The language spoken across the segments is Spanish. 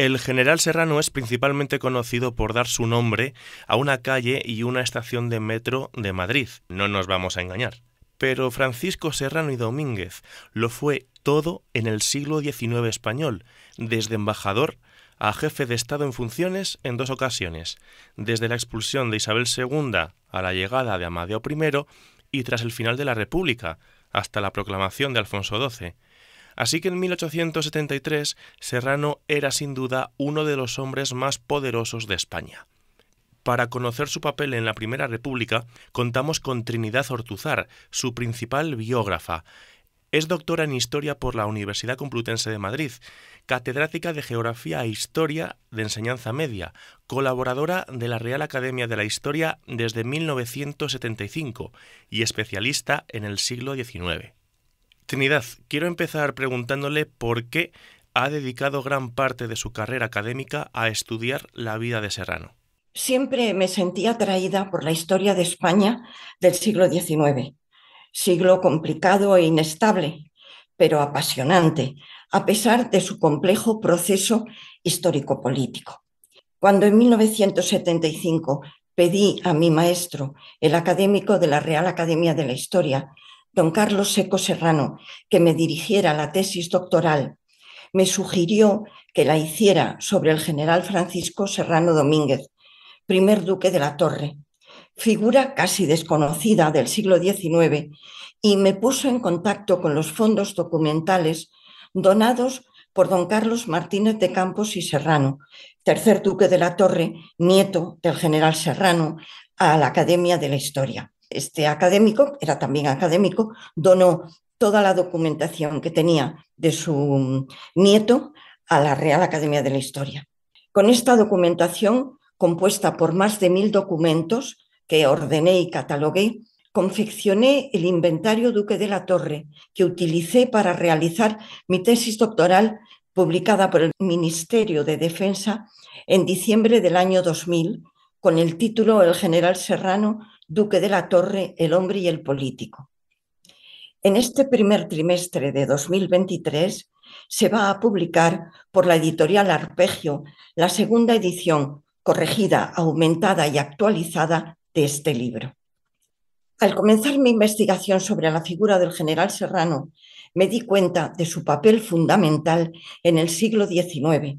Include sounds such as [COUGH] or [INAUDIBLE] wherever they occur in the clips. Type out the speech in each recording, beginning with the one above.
El general Serrano es principalmente conocido por dar su nombre a una calle y una estación de metro de Madrid, no nos vamos a engañar. Pero Francisco Serrano y Domínguez lo fue todo en el siglo XIX español, desde embajador a jefe de Estado en funciones en dos ocasiones, desde la expulsión de Isabel II a la llegada de Amadeo I y tras el final de la República, hasta la proclamación de Alfonso XII. Así que en 1873 Serrano era sin duda uno de los hombres más poderosos de España. Para conocer su papel en la Primera República, contamos con Trinidad Ortuzar, su principal biógrafa. Es doctora en Historia por la Universidad Complutense de Madrid, catedrática de Geografía e Historia de Enseñanza Media, colaboradora de la Real Academia de la Historia desde 1975 y especialista en el siglo XIX. Trinidad, quiero empezar preguntándole por qué ha dedicado gran parte de su carrera académica a estudiar la vida de Serrano. Siempre me sentí atraída por la historia de España del siglo XIX, siglo complicado e inestable, pero apasionante, a pesar de su complejo proceso histórico-político. Cuando en 1975 pedí a mi maestro, el académico de la Real Academia de la Historia, don Carlos Seco Serrano, que me dirigiera la tesis doctoral, me sugirió que la hiciera sobre el general Francisco Serrano Domínguez, primer duque de la Torre, figura casi desconocida del siglo XIX, y me puso en contacto con los fondos documentales donados por don Carlos Martínez de Campos y Serrano, tercer duque de la Torre, nieto del general Serrano, a la Academia de la Historia este académico, era también académico, donó toda la documentación que tenía de su nieto a la Real Academia de la Historia. Con esta documentación, compuesta por más de mil documentos que ordené y catalogué, confeccioné el inventario Duque de la Torre que utilicé para realizar mi tesis doctoral publicada por el Ministerio de Defensa en diciembre del año 2000 con el título El general Serrano Duque de la Torre, El hombre y el político. En este primer trimestre de 2023 se va a publicar por la editorial Arpegio la segunda edición corregida, aumentada y actualizada de este libro. Al comenzar mi investigación sobre la figura del general Serrano, me di cuenta de su papel fundamental en el siglo XIX,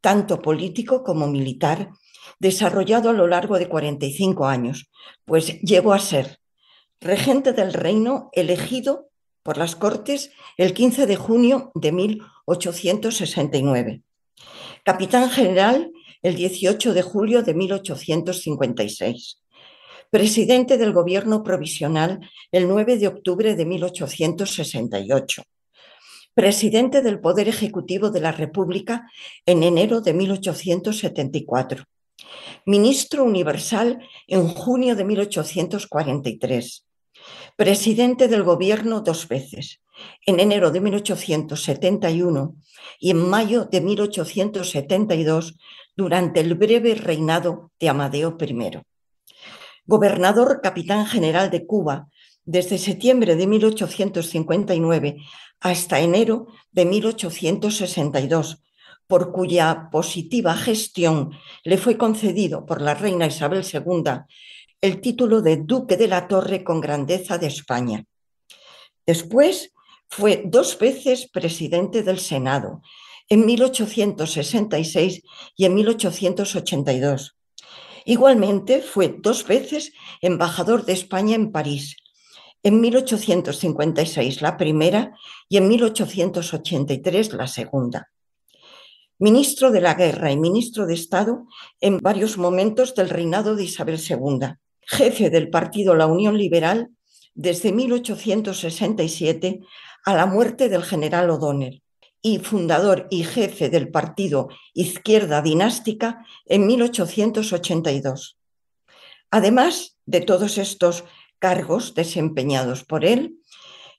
tanto político como militar, desarrollado a lo largo de 45 años, pues llegó a ser regente del reino elegido por las Cortes el 15 de junio de 1869, capitán general el 18 de julio de 1856, presidente del Gobierno Provisional el 9 de octubre de 1868, presidente del Poder Ejecutivo de la República en enero de 1874 ministro universal en junio de 1843, presidente del gobierno dos veces, en enero de 1871 y en mayo de 1872 durante el breve reinado de Amadeo I. Gobernador capitán general de Cuba desde septiembre de 1859 hasta enero de 1862, por cuya positiva gestión le fue concedido por la reina Isabel II el título de Duque de la Torre con Grandeza de España. Después fue dos veces presidente del Senado, en 1866 y en 1882. Igualmente fue dos veces embajador de España en París, en 1856 la primera y en 1883 la segunda ministro de la Guerra y ministro de Estado en varios momentos del reinado de Isabel II, jefe del partido La Unión Liberal desde 1867 a la muerte del general O'Donnell y fundador y jefe del partido Izquierda Dinástica en 1882. Además de todos estos cargos desempeñados por él,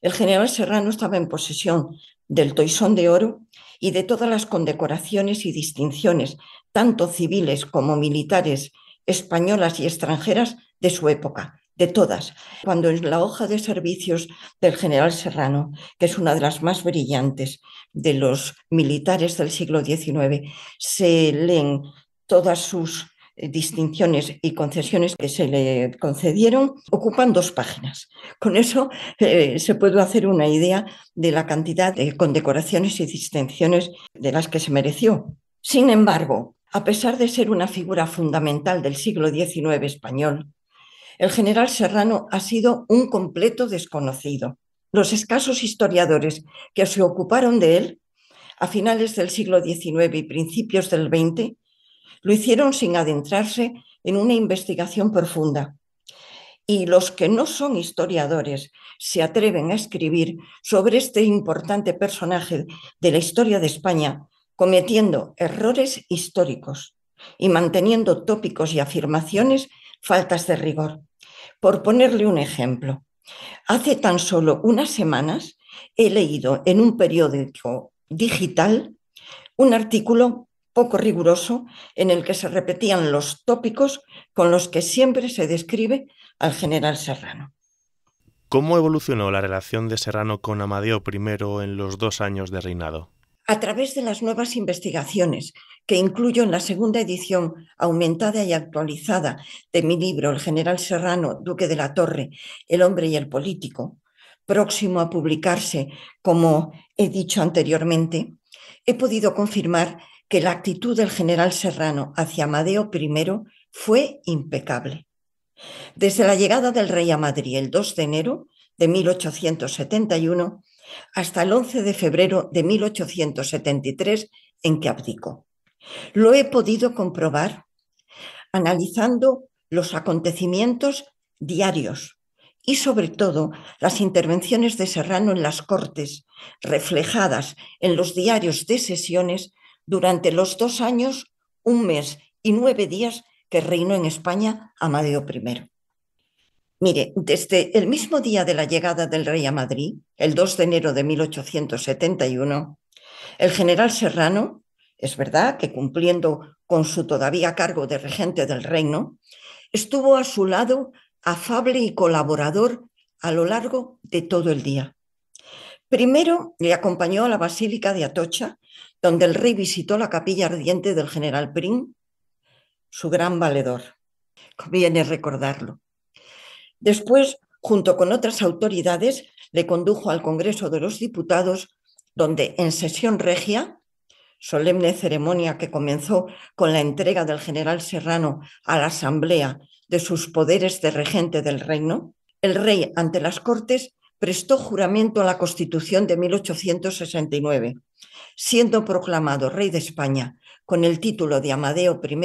el general Serrano estaba en posesión del Toisón de Oro y de todas las condecoraciones y distinciones, tanto civiles como militares, españolas y extranjeras, de su época, de todas. Cuando en la hoja de servicios del general Serrano, que es una de las más brillantes de los militares del siglo XIX, se leen todas sus eh, distinciones y concesiones que se le concedieron ocupan dos páginas. Con eso eh, se puede hacer una idea de la cantidad de condecoraciones y distinciones de las que se mereció. Sin embargo, a pesar de ser una figura fundamental del siglo XIX español, el general Serrano ha sido un completo desconocido. Los escasos historiadores que se ocuparon de él a finales del siglo XIX y principios del XX lo hicieron sin adentrarse en una investigación profunda. Y los que no son historiadores se atreven a escribir sobre este importante personaje de la historia de España, cometiendo errores históricos y manteniendo tópicos y afirmaciones faltas de rigor. Por ponerle un ejemplo, hace tan solo unas semanas he leído en un periódico digital un artículo poco riguroso en el que se repetían los tópicos con los que siempre se describe al general Serrano. ¿Cómo evolucionó la relación de Serrano con Amadeo I en los dos años de reinado? A través de las nuevas investigaciones que incluyo en la segunda edición aumentada y actualizada de mi libro El general Serrano, Duque de la Torre, El hombre y el político, próximo a publicarse, como he dicho anteriormente, he podido confirmar que la actitud del general Serrano hacia Amadeo I fue impecable. Desde la llegada del rey a Madrid el 2 de enero de 1871 hasta el 11 de febrero de 1873 en que abdicó. Lo he podido comprobar analizando los acontecimientos diarios y sobre todo las intervenciones de Serrano en las Cortes, reflejadas en los diarios de sesiones durante los dos años, un mes y nueve días que reinó en España Amadeo I. Mire, desde el mismo día de la llegada del rey a Madrid, el 2 de enero de 1871, el general Serrano, es verdad que cumpliendo con su todavía cargo de regente del reino, estuvo a su lado afable y colaborador a lo largo de todo el día. Primero le acompañó a la Basílica de Atocha, donde el rey visitó la capilla ardiente del general Prim, su gran valedor. Conviene recordarlo. Después, junto con otras autoridades, le condujo al Congreso de los Diputados, donde en sesión regia, solemne ceremonia que comenzó con la entrega del general Serrano a la Asamblea de sus poderes de regente del reino, el rey ante las Cortes prestó juramento a la Constitución de 1869 siendo proclamado rey de España con el título de Amadeo I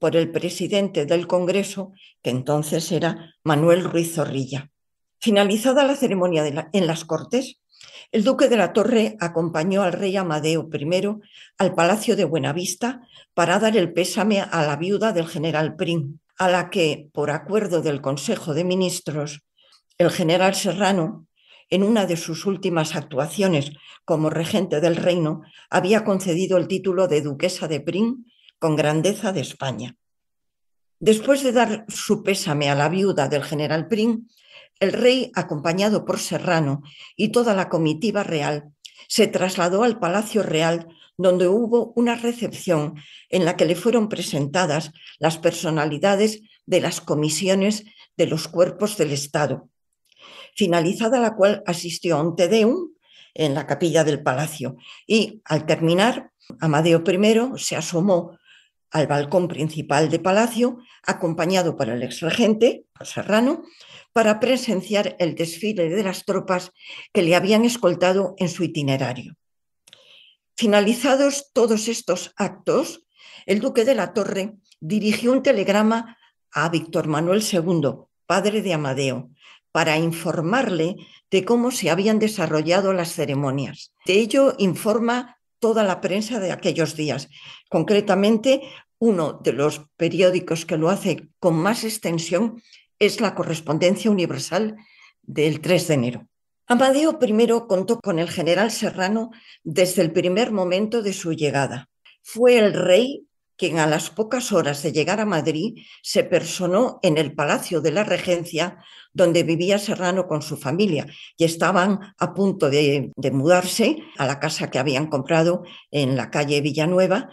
por el presidente del Congreso, que entonces era Manuel Ruiz Zorrilla. Finalizada la ceremonia en las Cortes, el duque de la Torre acompañó al rey Amadeo I al Palacio de Buenavista para dar el pésame a la viuda del general Prim, a la que, por acuerdo del Consejo de Ministros, el general Serrano en una de sus últimas actuaciones como regente del reino, había concedido el título de duquesa de Prim con grandeza de España. Después de dar su pésame a la viuda del general Prim, el rey, acompañado por Serrano y toda la comitiva real, se trasladó al Palacio Real, donde hubo una recepción en la que le fueron presentadas las personalidades de las comisiones de los cuerpos del Estado, finalizada la cual asistió a un Tedeum en la capilla del palacio. Y al terminar, Amadeo I se asomó al balcón principal de palacio, acompañado por el ex regente, Serrano, para presenciar el desfile de las tropas que le habían escoltado en su itinerario. Finalizados todos estos actos, el duque de la Torre dirigió un telegrama a Víctor Manuel II, padre de Amadeo, para informarle de cómo se habían desarrollado las ceremonias. De ello informa toda la prensa de aquellos días. Concretamente, uno de los periódicos que lo hace con más extensión es la Correspondencia Universal del 3 de enero. Amadeo I contó con el general Serrano desde el primer momento de su llegada. Fue el rey quien a las pocas horas de llegar a Madrid se personó en el Palacio de la Regencia, donde vivía Serrano con su familia y estaban a punto de, mudarse a la casa que habían comprado en la calle Villanueva,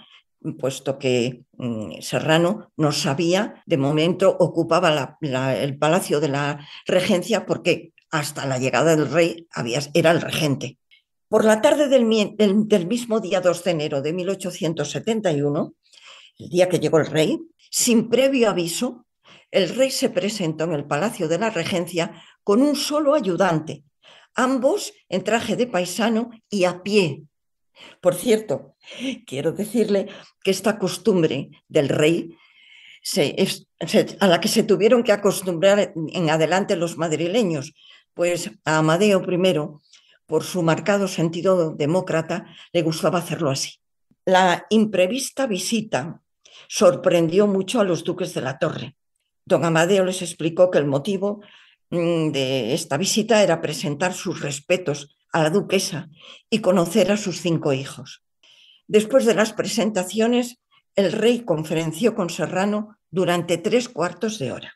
puesto que mm, Serrano no sabía, de momento ocupaba el Palacio de la Regencia porque hasta la llegada del rey había, era el regente. Por la tarde del mismo día 2 de enero de 1871, el día que llegó el rey, sin previo aviso, el rey se presentó en el Palacio de la Regencia con un solo ayudante, ambos en traje de paisano y a pie. Por cierto, quiero decirle que esta costumbre del rey a la que se tuvieron que acostumbrar en adelante los madrileños, pues a Amadeo I, por su marcado sentido demócrata, le gustaba hacerlo así. La imprevista visita sorprendió mucho a los duques de la Torre. Don Amadeo les explicó que el motivo mm, de esta visita era presentar sus respetos a la duquesa y conocer a sus cinco hijos. Después de las presentaciones, el rey conferenció con Serrano durante tres cuartos de hora.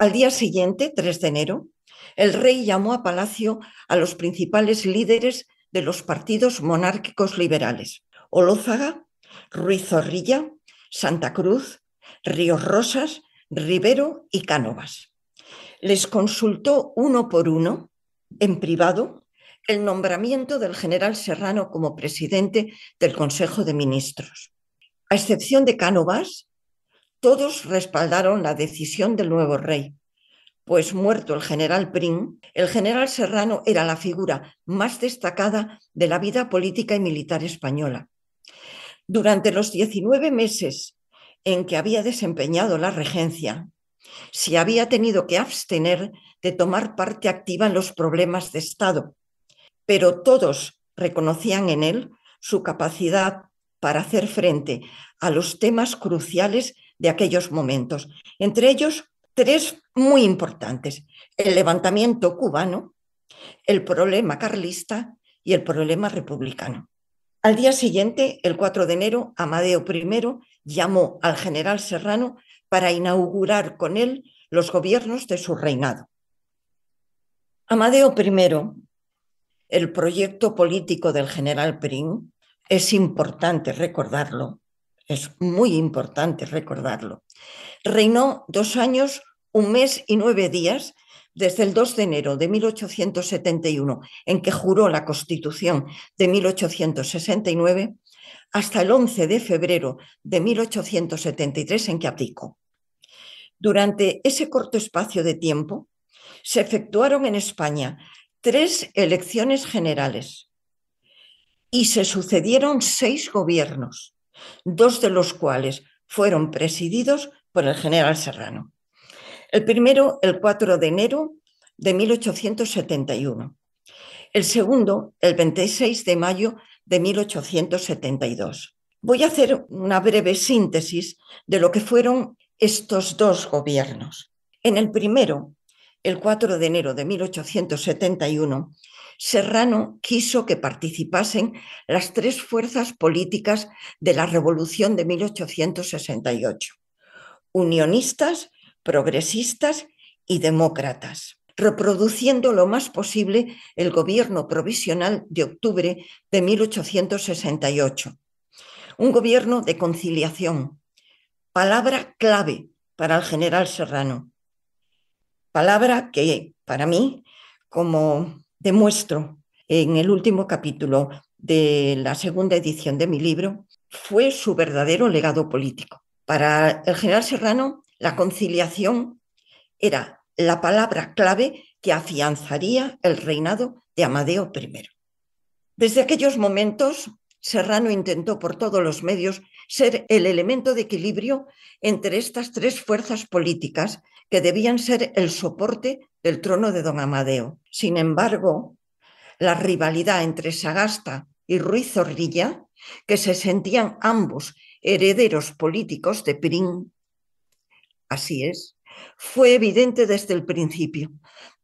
Al día siguiente, 3 de enero, el rey llamó a Palacio a los principales líderes de los partidos monárquicos liberales, Olózaga, Ruiz Zorrilla, Santa Cruz, Ríos Rosas, Rivero y Cánovas. Les consultó uno por uno, en privado, el nombramiento del general Serrano como presidente del Consejo de Ministros. A excepción de Cánovas, todos respaldaron la decisión del nuevo rey, pues muerto el general Prim, el general Serrano era la figura más destacada de la vida política y militar española durante los 19 meses en que había desempeñado la regencia, se había tenido que abstener de tomar parte activa en los problemas de Estado, pero todos reconocían en él su capacidad para hacer frente a los temas cruciales de aquellos momentos, entre ellos tres muy importantes, el levantamiento cubano, el problema carlista y el problema republicano. Al día siguiente, el 4 de enero, Amadeo I llamó al general Serrano para inaugurar con él los gobiernos de su reinado. Amadeo I, el proyecto político del general Prim, es importante recordarlo, es muy importante recordarlo. Reinó dos años, un mes y nueve días desde el 2 de enero de 1871, en que juró la Constitución de 1869, hasta el 11 de febrero de 1873, en que aplicó. Durante ese corto espacio de tiempo, se efectuaron en España tres elecciones generales y se sucedieron seis gobiernos, dos de los cuales fueron presididos por el general Serrano. El primero, el 4 de enero de 1871. El segundo, el 26 de mayo de 1872. Voy a hacer una breve síntesis de lo que fueron estos dos gobiernos. En el primero, el 4 de enero de 1871, Serrano quiso que participasen las tres fuerzas políticas de la Revolución de 1868, unionistas progresistas y demócratas, reproduciendo lo más posible el gobierno provisional de octubre de 1868. Un gobierno de conciliación, palabra clave para el general Serrano, palabra que para mí, como demuestro en el último capítulo de la segunda edición de mi libro, fue su verdadero legado político. Para el general Serrano, la conciliación era la palabra clave que afianzaría el reinado de Amadeo I. Desde aquellos momentos, Serrano intentó por todos los medios ser el elemento de equilibrio entre estas tres fuerzas políticas que debían ser el soporte del trono de don Amadeo. Sin embargo, la rivalidad entre Sagasta y Ruiz Zorrilla, que se sentían ambos herederos políticos de Pirín, así es, fue evidente desde el principio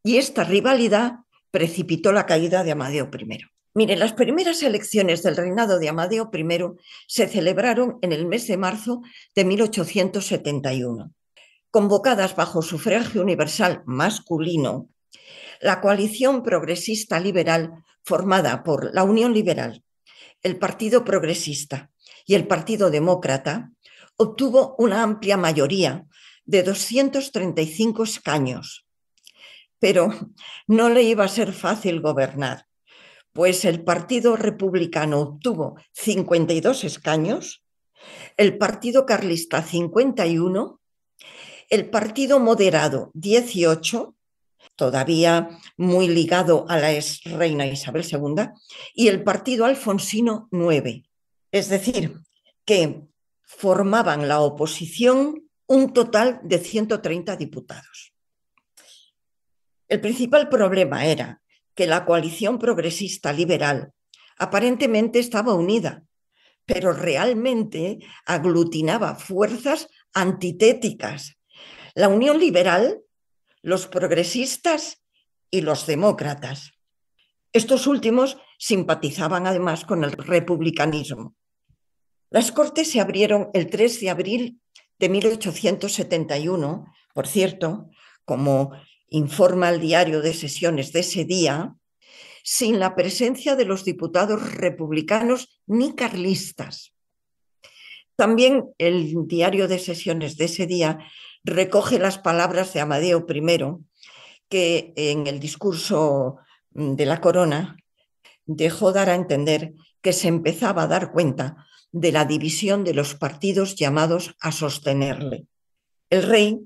y esta rivalidad precipitó la caída de Amadeo I. Miren, las primeras elecciones del reinado de Amadeo I se celebraron en el mes de marzo de 1871. Convocadas bajo sufragio universal masculino, la coalición progresista liberal formada por la Unión Liberal, el Partido Progresista y el Partido Demócrata obtuvo una amplia mayoría de 235 escaños. Pero no le iba a ser fácil gobernar, pues el Partido Republicano obtuvo 52 escaños, el Partido Carlista 51, el Partido Moderado 18, todavía muy ligado a la ex reina Isabel II, y el Partido Alfonsino 9. Es decir, que formaban la oposición un total de 130 diputados. El principal problema era que la coalición progresista liberal aparentemente estaba unida, pero realmente aglutinaba fuerzas antitéticas. La Unión Liberal, los progresistas y los demócratas. Estos últimos simpatizaban además con el republicanismo. Las Cortes se abrieron el 3 de abril de 1871, por cierto, como informa el diario de sesiones de ese día, sin la presencia de los diputados republicanos ni carlistas. También el diario de sesiones de ese día recoge las palabras de Amadeo I, que en el discurso mm, de la corona dejó dar a entender que se empezaba a dar cuenta de la división de los partidos llamados a sostenerle. El rey,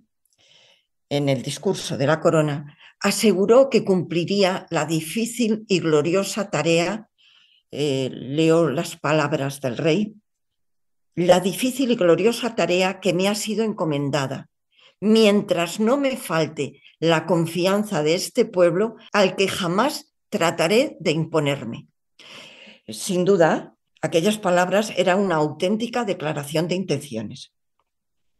en el discurso de la corona, aseguró que cumpliría la difícil y gloriosa tarea, eh, leo las palabras del rey, la difícil y gloriosa tarea que me ha sido encomendada, mientras no me falte la confianza de este pueblo al que jamás trataré de imponerme. Sin duda, Aquellas palabras eran una auténtica declaración de intenciones.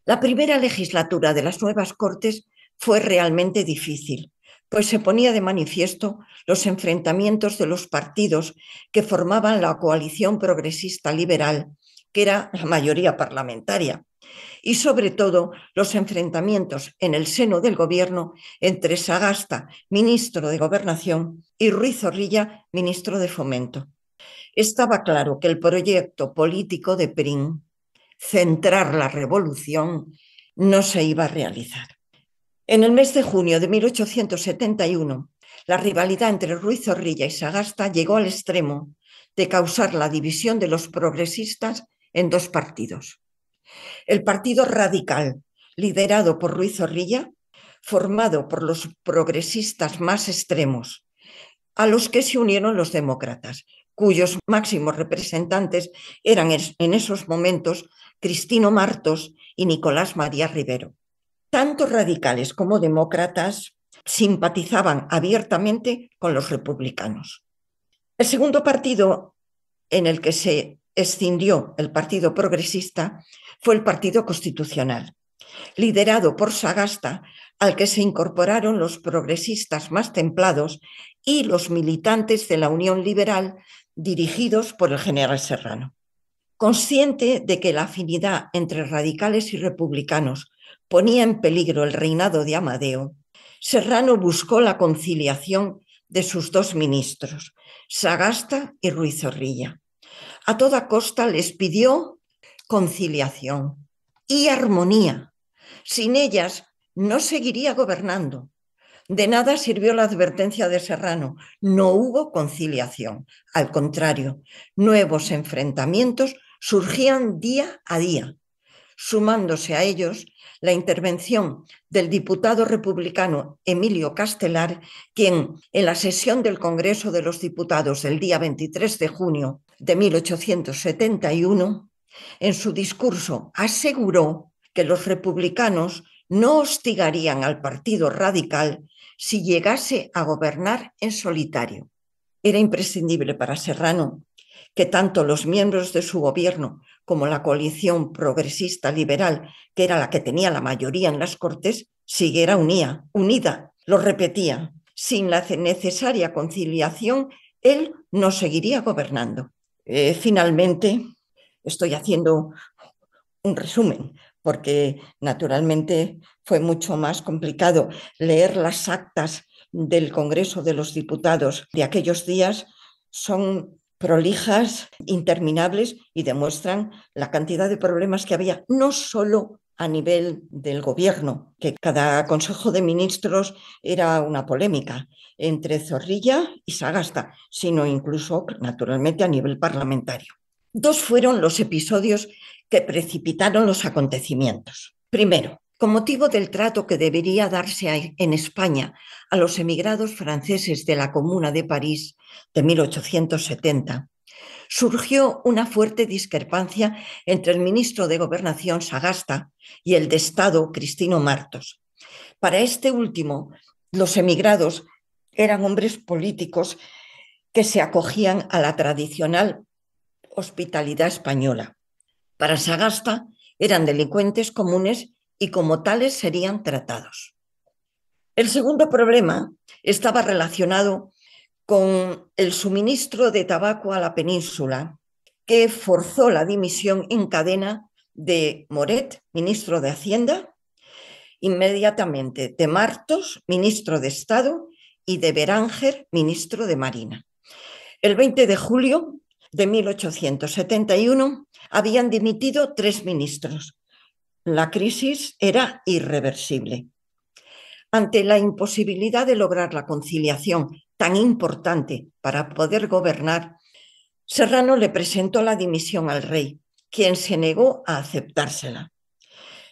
La primera legislatura de las nuevas Cortes fue realmente difícil, pues se ponía de manifiesto los enfrentamientos de los partidos que formaban la coalición progresista liberal, que era la mayoría parlamentaria, y sobre todo los enfrentamientos en el seno del gobierno entre Sagasta, ministro de Gobernación, y Ruiz Zorrilla, ministro de Fomento estaba claro que el proyecto político de PRIN, centrar la revolución, no se iba a realizar. En el mes de junio de 1871, la rivalidad entre Ruiz Zorrilla y Sagasta llegó al extremo de causar la división de los progresistas en dos partidos. El Partido Radical, liderado por Ruiz Zorrilla, formado por los progresistas más extremos, a los que se unieron los demócratas, cuyos máximos representantes eran en esos momentos Cristino Martos y Nicolás María Rivero. Tanto radicales como demócratas simpatizaban abiertamente con los republicanos. El segundo partido en el que se escindió el Partido Progresista fue el Partido Constitucional, liderado por Sagasta, al que se incorporaron los progresistas más templados y los militantes de la Unión Liberal dirigidos por el general Serrano. Consciente de que la afinidad entre radicales y republicanos ponía en peligro el reinado de Amadeo, Serrano buscó la conciliación de sus dos ministros, Sagasta y Ruiz Zorrilla. A toda costa les pidió conciliación y armonía. Sin ellas no seguiría gobernando de nada sirvió la advertencia de Serrano, no hubo conciliación. Al contrario, nuevos enfrentamientos surgían día a día, sumándose a ellos la intervención del diputado republicano Emilio Castelar, quien en la sesión del Congreso de los Diputados del día 23 de junio de 1871, en su discurso aseguró que los republicanos no hostigarían al Partido Radical si llegase a gobernar en solitario. Era imprescindible para Serrano que tanto los miembros de su gobierno como la coalición progresista liberal, que era la que tenía la mayoría en las Cortes, siguiera unía, unida. Lo repetía, sin la necesaria conciliación, él no seguiría gobernando. Eh, finalmente, estoy haciendo un resumen, porque naturalmente fue mucho más complicado leer las actas del Congreso de los Diputados de aquellos días son prolijas, interminables y demuestran la cantidad de problemas que había, no solo a nivel del gobierno, que cada Consejo de Ministros era una polémica entre Zorrilla y Sagasta, sino incluso, naturalmente, a nivel parlamentario. Dos fueron los episodios que precipitaron los acontecimientos. Primero, con motivo del trato que debería darse en España a los emigrados franceses de la Comuna de París de 1870, surgió una fuerte discrepancia entre el ministro de Gobernación Sagasta y el de Estado Cristino Martos. Para este último, los emigrados eran hombres políticos que se acogían a la tradicional hospitalidad española. Para Sagasta eran delincuentes comunes y como tales serían tratados. El segundo problema estaba relacionado con el suministro de tabaco a la península, que forzó la dimisión en cadena de Moret, ministro de Hacienda, inmediatamente de Martos, ministro de Estado, y de Beranger, ministro de Marina. El 20 de julio de 1871 habían dimitido tres ministros. La crisis era irreversible. Ante la imposibilidad de lograr la conciliación tan importante para poder gobernar, Serrano le presentó la dimisión al rey, quien se negó a aceptársela.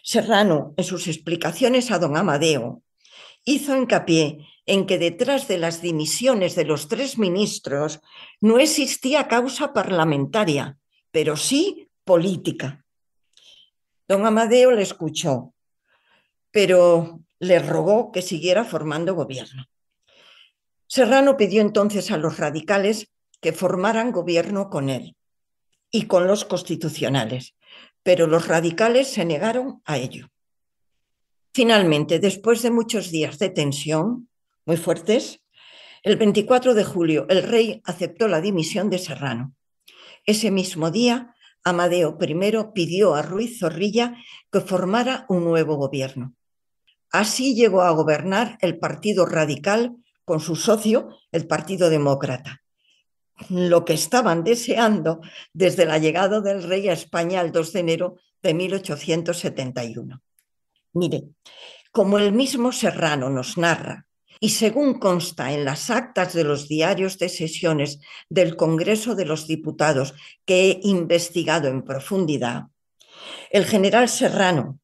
Serrano, en sus explicaciones a don Amadeo, hizo hincapié en que detrás de las dimisiones de los tres ministros no existía causa parlamentaria, pero sí política. Don Amadeo le escuchó, pero le rogó que siguiera formando gobierno. Serrano pidió entonces a los radicales que formaran gobierno con él y con los constitucionales, pero los radicales se negaron a ello. Finalmente, después de muchos días de tensión, muy fuertes, el 24 de julio el rey aceptó la dimisión de Serrano. Ese mismo día, Amadeo I pidió a Ruiz Zorrilla que formara un nuevo gobierno. Así llegó a gobernar el Partido Radical con su socio, el Partido Demócrata. Lo que estaban deseando desde la llegada del rey a España el 2 de enero de 1871. Mire, como el mismo Serrano nos narra y según consta en las actas de los diarios de sesiones del Congreso de los Diputados que he investigado en profundidad, el general Serrano,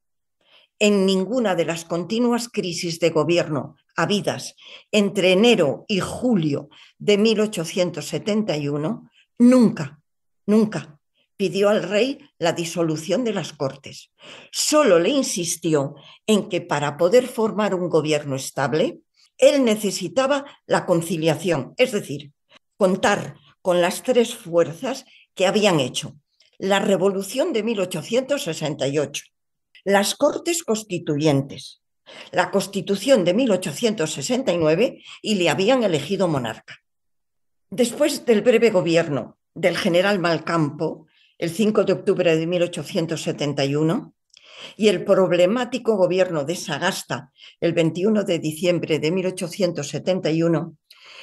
en ninguna de las continuas crisis de gobierno habidas entre enero y julio de 1871, nunca, nunca pidió al rey la disolución de las Cortes. Solo le insistió en que para poder formar un gobierno estable, él necesitaba la conciliación, es decir, contar con las tres fuerzas que habían hecho la Revolución de 1868, las Cortes Constituyentes, la Constitución de 1869 y le habían elegido monarca. Después del breve gobierno del general Malcampo, el 5 de octubre de 1871, y el problemático gobierno de Sagasta, el 21 de diciembre de 1871,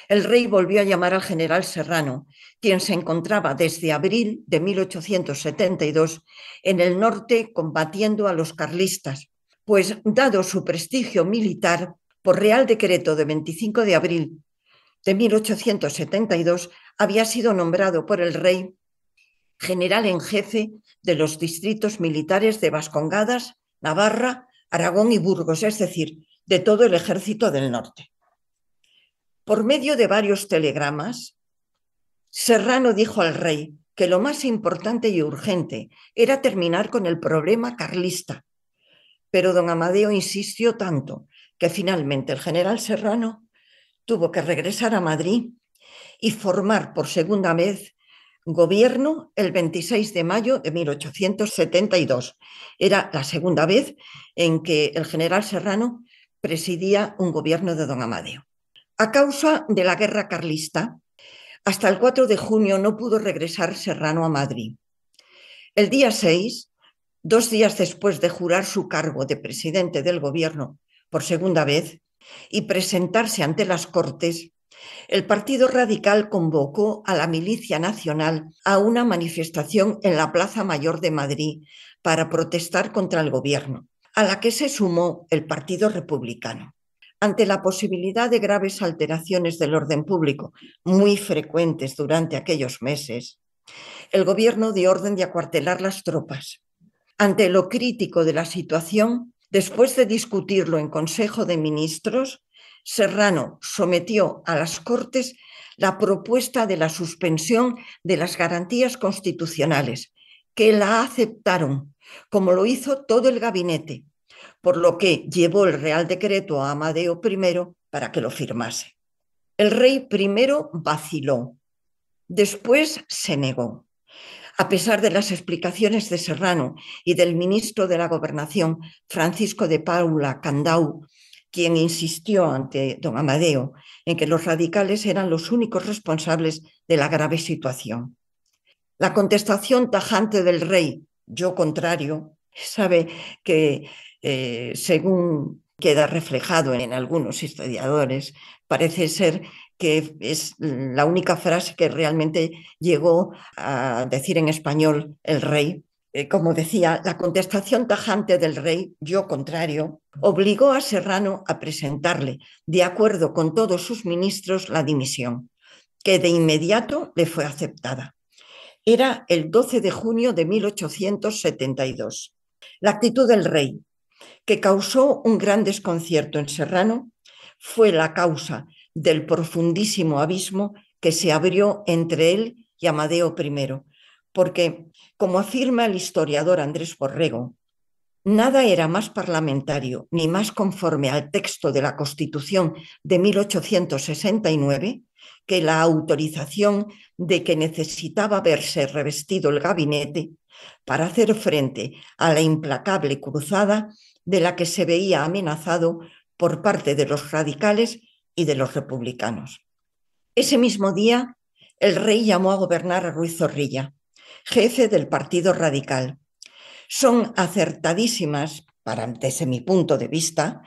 el rey volvió a llamar al general Serrano, quien se encontraba desde abril de 1872 en el norte combatiendo a los carlistas, pues dado su prestigio militar, por Real Decreto de 25 de abril de 1872 había sido nombrado por el rey general en jefe de los distritos militares de Vascongadas, Navarra, Aragón y Burgos, es decir, de todo el ejército del norte. Por medio de varios telegramas, Serrano dijo al rey que lo más importante y urgente era terminar con el problema carlista, pero don Amadeo insistió tanto que finalmente el general Serrano tuvo que regresar a Madrid y formar por segunda vez gobierno el 26 de mayo de 1872. Era la segunda vez en que el general Serrano presidía un gobierno de don Amadeo. A causa de la guerra carlista, hasta el 4 de junio no pudo regresar Serrano a Madrid. El día 6, dos días después de jurar su cargo de presidente del gobierno por segunda vez y presentarse ante las Cortes, el Partido Radical convocó a la Milicia Nacional a una manifestación en la Plaza Mayor de Madrid para protestar contra el gobierno, a la que se sumó el Partido Republicano. Ante la posibilidad de graves alteraciones del orden público, muy frecuentes durante aquellos meses, el gobierno dio orden de acuartelar las tropas. Ante lo crítico de la situación, después de discutirlo en Consejo de Ministros, Serrano sometió a las Cortes la propuesta de la suspensión de las garantías constitucionales, que la aceptaron, como lo hizo todo el gabinete, por lo que llevó el Real Decreto a Amadeo I para que lo firmase. El rey primero vaciló, después se negó. A pesar de las explicaciones de Serrano y del ministro de la Gobernación, Francisco de Paula Candau, quien insistió ante don Amadeo en que los radicales eran los únicos responsables de la grave situación. La contestación tajante del rey, yo contrario, sabe que, eh, según queda reflejado en algunos historiadores, parece ser que es la única frase que realmente llegó a decir en español el rey eh, como decía, la contestación tajante del rey, yo contrario, obligó a Serrano a presentarle, de acuerdo con todos sus ministros, la dimisión, que de inmediato le fue aceptada. Era el 12 de junio de 1872. La actitud del rey, que causó un gran desconcierto en Serrano, fue la causa del profundísimo abismo que se abrió entre él y Amadeo I, porque como afirma el historiador Andrés Borrego, nada era más parlamentario ni más conforme al texto de la Constitución de 1869 que la autorización de que necesitaba verse revestido el gabinete para hacer frente a la implacable cruzada de la que se veía amenazado por parte de los radicales y de los republicanos. Ese mismo día, el rey llamó a gobernar a Ruiz Zorrilla jefe del Partido Radical. Son acertadísimas, para desde mi punto de vista,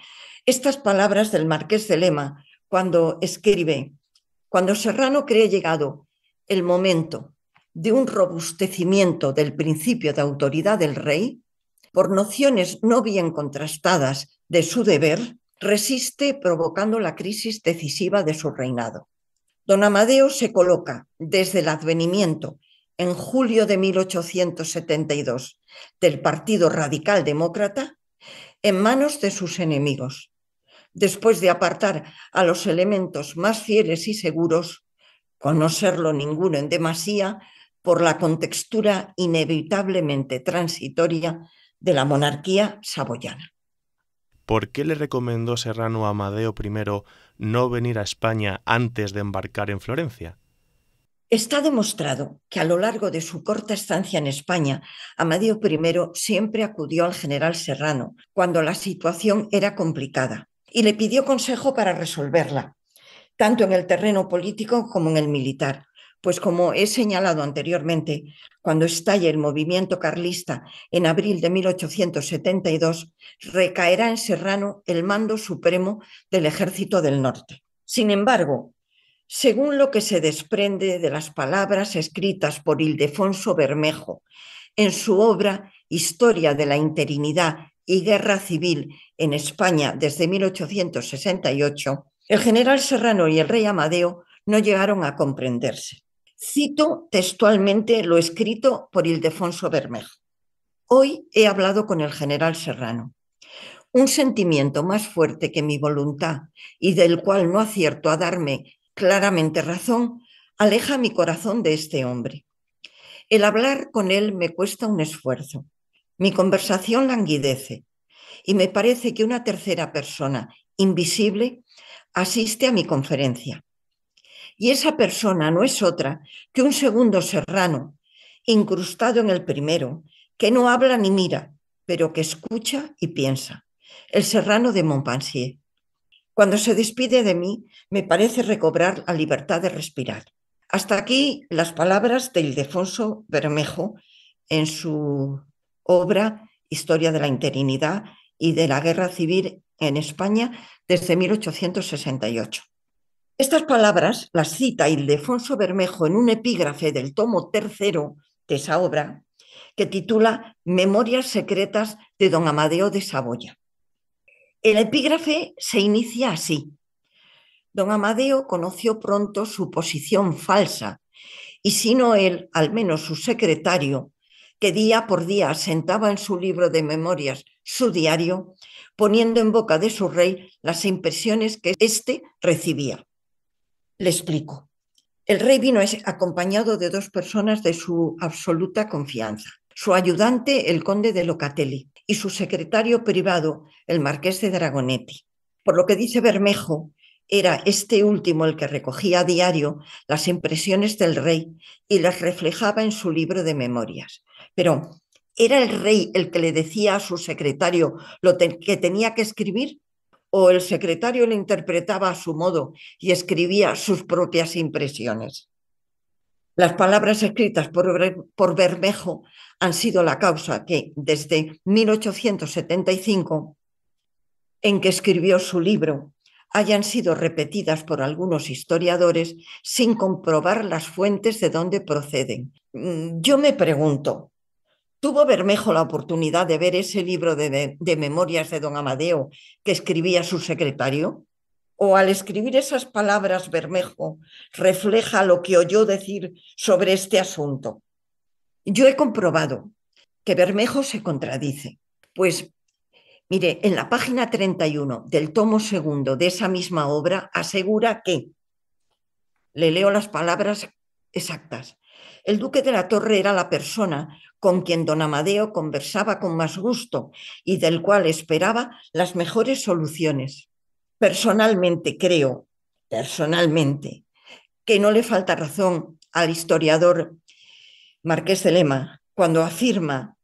estas palabras del marqués de Lema cuando escribe, cuando Serrano cree llegado el momento de un robustecimiento del principio de autoridad del rey, por nociones no bien contrastadas de su deber, resiste provocando la crisis decisiva de su reinado. Don Amadeo se coloca desde el advenimiento en julio de 1872 del Partido Radical Demócrata en manos de sus enemigos, después de apartar a los elementos más fieles y seguros, con no serlo ninguno en demasía, por la contextura inevitablemente transitoria de la monarquía saboyana. ¿Por qué le recomendó Serrano Amadeo I no venir a España antes de embarcar en Florencia? Está demostrado que a lo largo de su corta estancia en España, Amadeo I siempre acudió al general Serrano cuando la situación era complicada y le pidió consejo para resolverla, tanto en el terreno político como en el militar, pues como he señalado anteriormente, cuando estalla el movimiento carlista en abril de 1872, recaerá en Serrano el mando supremo del Ejército del Norte. Sin embargo, según lo que se desprende de las palabras escritas por Ildefonso Bermejo en su obra Historia de la interinidad y guerra civil en España desde 1868, el general Serrano y el rey Amadeo no llegaron a comprenderse. Cito textualmente lo escrito por Ildefonso Bermejo. Hoy he hablado con el general Serrano. Un sentimiento más fuerte que mi voluntad y del cual no acierto a darme claramente razón, aleja mi corazón de este hombre. El hablar con él me cuesta un esfuerzo. Mi conversación languidece y me parece que una tercera persona, invisible, asiste a mi conferencia. Y esa persona no es otra que un segundo serrano, incrustado en el primero, que no habla ni mira, pero que escucha y piensa. El serrano de Montpensier. Cuando se despide de mí, me parece recobrar la libertad de respirar. Hasta aquí las palabras de Ildefonso Bermejo en su obra Historia de la Interinidad y de la Guerra Civil en España desde 1868. Estas palabras las cita Ildefonso Bermejo en un epígrafe del tomo tercero de esa obra que titula Memorias secretas de don Amadeo de Saboya. El epígrafe se inicia así. Don Amadeo conoció pronto su posición falsa, y si no él, al menos su secretario, que día por día asentaba en su libro de memorias su diario, poniendo en boca de su rey las impresiones que éste recibía. Le explico. El rey vino acompañado de dos personas de su absoluta confianza, su ayudante, el conde de Locatelli, y su secretario privado, el marqués de Dragonetti. Por lo que dice Bermejo, era este último el que recogía a diario las impresiones del rey y las reflejaba en su libro de memorias. Pero, ¿era el rey el que le decía a su secretario lo que tenía que escribir? ¿O el secretario le interpretaba a su modo y escribía sus propias impresiones? Las palabras escritas por, Bermejo han sido la causa que desde 1875, en que escribió su libro, hayan sido repetidas por algunos historiadores sin comprobar las fuentes de dónde proceden. Mm, yo me pregunto, ¿tuvo Bermejo la oportunidad de ver ese libro de memorias de don Amadeo que escribía su secretario? al escribir esas palabras Bermejo refleja lo que oyó decir sobre este asunto. Yo he comprobado que Bermejo se contradice, pues mire, en la página 31 del tomo segundo de esa misma obra asegura que, le leo las palabras exactas, el duque de la Torre era la persona con quien don Amadeo conversaba con más gusto y del cual esperaba las mejores soluciones. Personalmente creo, personalmente, que no le falta razón al historiador Marqués de Lema cuando afirma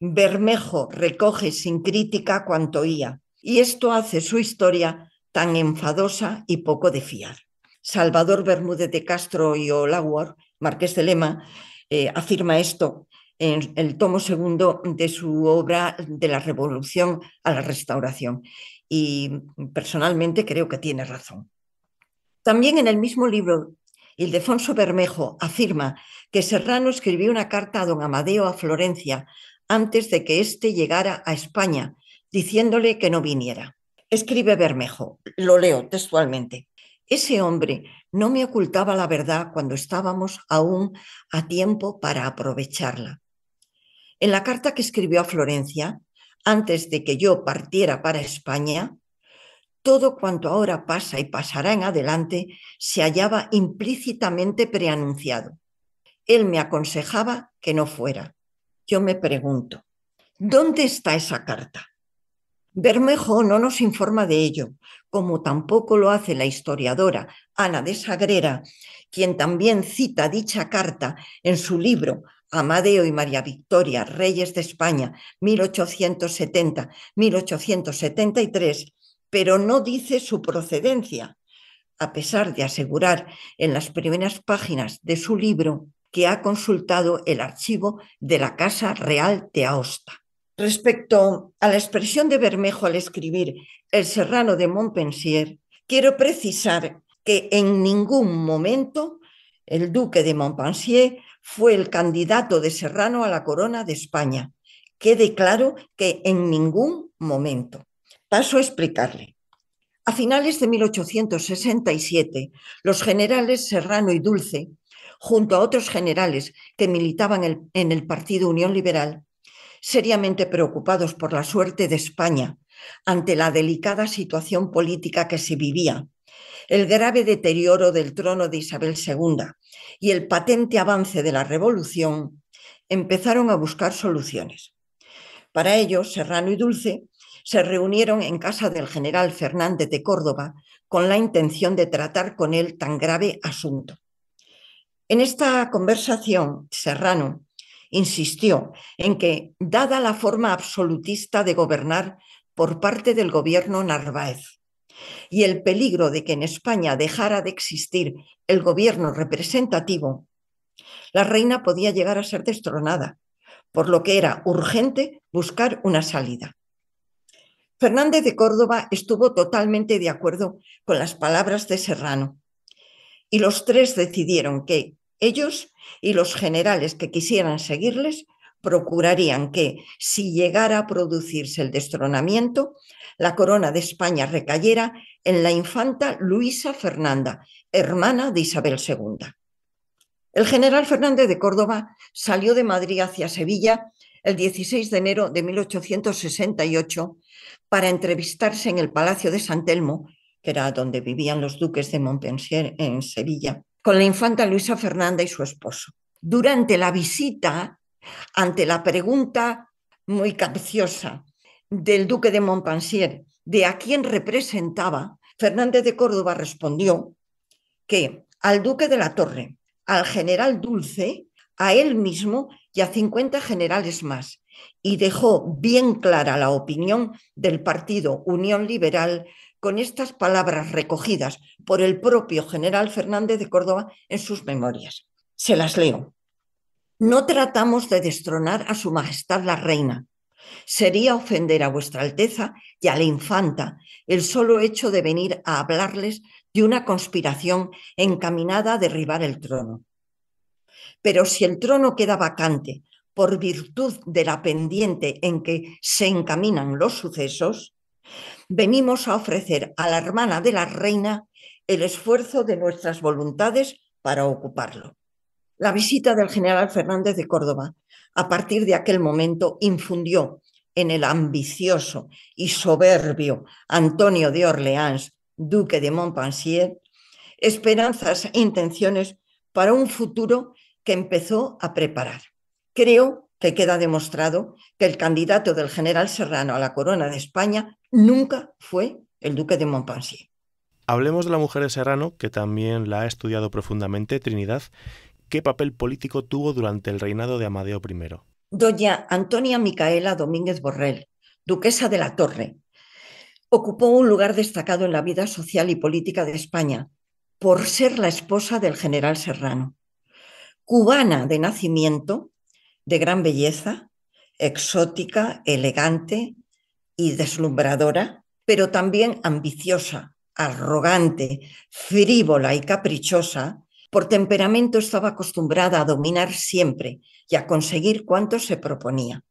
Bermejo recoge sin crítica cuanto oía, y esto hace su historia tan enfadosa y poco de fiar. Salvador Bermúdez de Castro y Olaguer, Marqués de Lema, eh, afirma esto en el tomo segundo de su obra de la Revolución a la Restauración y personalmente creo que tiene razón. También en el mismo libro, Ildefonso Bermejo afirma que Serrano escribió una carta a don Amadeo a Florencia antes de que éste llegara a España, diciéndole que no viniera. Escribe Bermejo, lo leo textualmente. Ese hombre no me ocultaba la verdad cuando estábamos aún a tiempo para aprovecharla. En la carta que escribió a Florencia, antes de que yo partiera para España, todo cuanto ahora pasa y pasará en adelante se hallaba implícitamente preanunciado. Él me aconsejaba que no fuera. Yo me pregunto, ¿dónde está esa carta? Bermejo no nos informa de ello, como tampoco lo hace la historiadora Ana de Sagrera, quien también cita dicha carta en su libro Amadeo y María Victoria, reyes de España, 1870-1873, pero no dice su procedencia, a pesar de asegurar en las primeras páginas de su libro que ha consultado el archivo de la Casa Real de Aosta. Respecto a la expresión de Bermejo al escribir El Serrano de Montpensier, quiero precisar que en ningún momento el duque de Montpensier fue el candidato de Serrano a la corona de España. Quede claro que en ningún momento. Paso a explicarle. A finales de 1867, los generales Serrano y Dulce, junto a otros generales que militaban en el Partido Unión Liberal, seriamente preocupados por la suerte de España ante la delicada situación política que se vivía, el grave deterioro del trono de Isabel II y el patente avance de la revolución, empezaron a buscar soluciones. Para ello, Serrano y Dulce se reunieron en casa del general Fernández de Córdoba con la intención de tratar con él tan grave asunto. En esta conversación, Serrano insistió en que, dada la forma absolutista de gobernar por parte del gobierno Narváez, y el peligro de que en España dejara de existir el gobierno representativo, la reina podía llegar a ser destronada, por lo que era urgente buscar una salida. Fernández de Córdoba estuvo totalmente de acuerdo con las palabras de Serrano y los tres decidieron que ellos y los generales que quisieran seguirles procurarían que, si llegara a producirse el destronamiento, la corona de España recayera en la infanta Luisa Fernanda, hermana de Isabel II. El general Fernández de Córdoba salió de Madrid hacia Sevilla el 16 de enero de 1868 para entrevistarse en el Palacio de San Telmo, que era donde vivían los duques de Montpensier en Sevilla, con la infanta Luisa Fernanda y su esposo. Durante la visita, ante la pregunta muy capciosa del duque de Montpensier de a quién representaba, Fernández de Córdoba respondió que al duque de la Torre, al general Dulce, a él mismo y a 50 generales más, y dejó bien clara la opinión del partido Unión Liberal con estas palabras recogidas por el propio general Fernández de Córdoba en sus memorias. Se las leo. No tratamos de destronar a Su Majestad la Reina, Sería ofender a vuestra Alteza y a la infanta el solo hecho de venir a hablarles de una conspiración encaminada a derribar el trono. Pero si el trono queda vacante por virtud de la pendiente en que se encaminan los sucesos, venimos a ofrecer a la hermana de la reina el esfuerzo de nuestras voluntades para ocuparlo. La visita del general Fernández de Córdoba a partir de aquel momento infundió en el ambicioso y soberbio Antonio de Orleans, duque de Montpensier, esperanzas e intenciones para un futuro que empezó a preparar. Creo que queda demostrado que el candidato del general Serrano a la corona de España nunca fue el duque de Montpensier. Hablemos de la mujer de Serrano, que también la ha estudiado profundamente Trinidad ¿Qué papel político tuvo durante el reinado de Amadeo I? Doña Antonia Micaela Domínguez Borrell, duquesa de la Torre, ocupó un lugar destacado en la vida social y política de España por ser la esposa del general Serrano. Cubana de nacimiento, de gran belleza, exótica, elegante y deslumbradora, pero también ambiciosa, arrogante, frívola y caprichosa, por temperamento estaba acostumbrada a dominar siempre y a conseguir cuanto se proponía.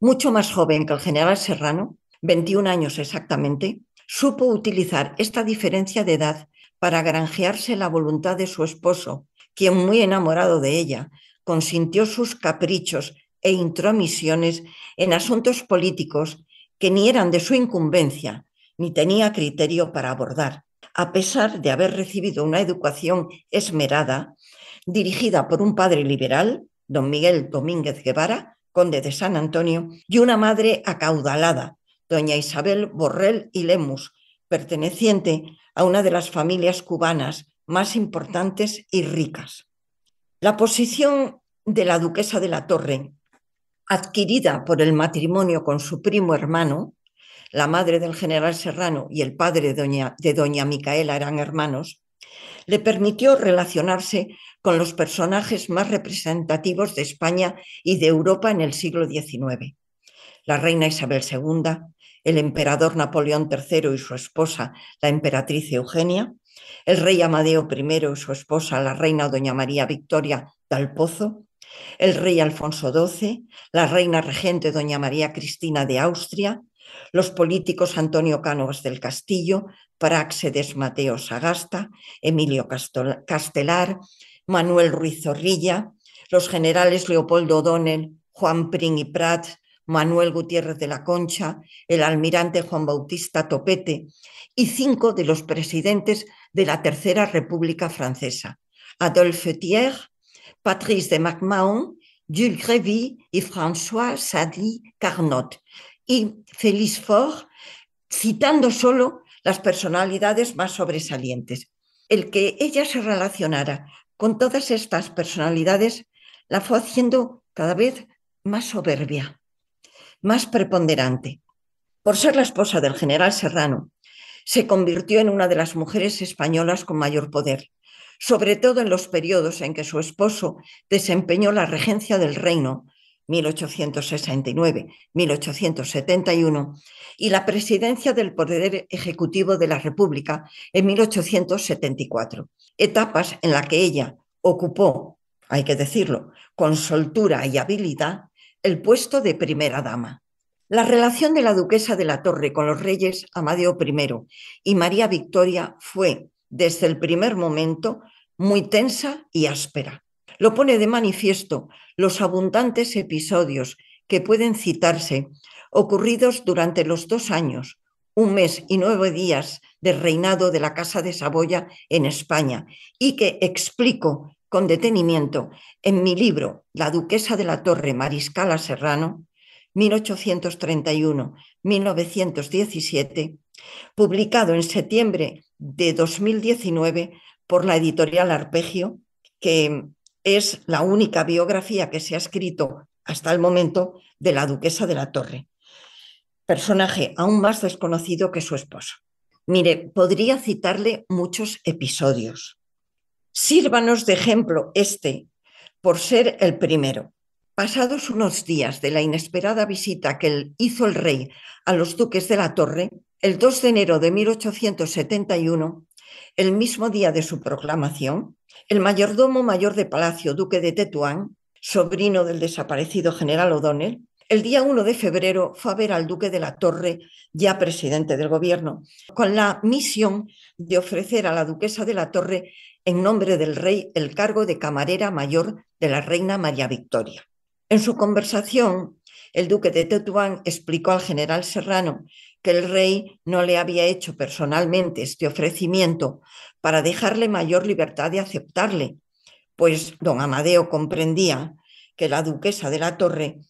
Mucho más joven que el general Serrano, 21 años exactamente, supo utilizar esta diferencia de edad para granjearse la voluntad de su esposo, quien muy enamorado de ella, consintió sus caprichos e intromisiones en asuntos políticos que ni eran de su incumbencia, ni tenía criterio para abordar, a pesar de haber recibido una educación esmerada, dirigida por un padre liberal, don Miguel Domínguez Guevara, conde de San Antonio, y una madre acaudalada, doña Isabel Borrell y Lemus, perteneciente a una de las familias cubanas más importantes y ricas. La posición de la duquesa de la Torre, adquirida por el matrimonio con su primo hermano, la madre del general Serrano y el padre de doña, de doña Micaela eran hermanos, le permitió relacionarse con los personajes más representativos de España y de Europa en el siglo XIX. La reina Isabel II, el emperador Napoleón III y su esposa, la emperatriz Eugenia, el rey Amadeo I y su esposa, la reina doña María Victoria Dal Pozo, el rey Alfonso XII, la reina regente doña María Cristina de Austria, los políticos Antonio Cánovas del Castillo, Praxedes Mateo Sagasta, Emilio Castelar, Manuel Ruiz Zorrilla, los generales Leopoldo O'Donnell, Juan Pring y Prat, Manuel Gutiérrez de la Concha, el almirante Juan Bautista Topete y cinco de los presidentes de la Tercera República Francesa, Adolphe Thiers, Patrice de MacMahon, Jules Grévy y François Sadi Carnot, y Félix Faure, citando solo las personalidades más sobresalientes. El que ella se relacionara con todas estas personalidades la fue haciendo cada vez más soberbia, más preponderante. Por ser la esposa del general Serrano, se convirtió en una de las mujeres españolas con mayor poder, sobre todo en los periodos en que su esposo desempeñó la regencia del reino 1869-1871, y la presidencia del Poder Ejecutivo de la República en 1874, etapas en las que ella ocupó, hay que decirlo, con soltura y habilidad, el puesto de primera dama. La relación de la duquesa de la Torre con los reyes Amadeo I y María Victoria fue, desde el primer momento, muy tensa y áspera. Lo pone de manifiesto los abundantes episodios que pueden citarse ocurridos durante los dos años, un mes y nueve días del reinado de la Casa de Saboya en España y que explico con detenimiento en mi libro La Duquesa de la Torre Mariscala Serrano, 1831-1917, publicado en septiembre de 2019 por la editorial Arpegio, que es la única biografía que se ha escrito hasta el momento de la duquesa de la Torre, personaje aún más desconocido que su esposo. Mire, podría citarle muchos episodios. Sírvanos de ejemplo este por ser el primero. Pasados unos días de la inesperada visita que hizo el rey a los duques de la Torre, el 2 de enero de 1871, el mismo día de su proclamación, el mayordomo mayor de Palacio, duque de Tetuán, sobrino del desaparecido general O'Donnell, el día 1 de febrero fue a ver al duque de la Torre, ya presidente del gobierno, con la misión de ofrecer a la duquesa de la Torre, en nombre del rey, el cargo de camarera mayor de la reina María Victoria. En su conversación, el duque de Tetuán explicó al general Serrano que el rey no le había hecho personalmente este ofrecimiento para dejarle mayor libertad de aceptarle, pues don Amadeo comprendía que la duquesa de la Torre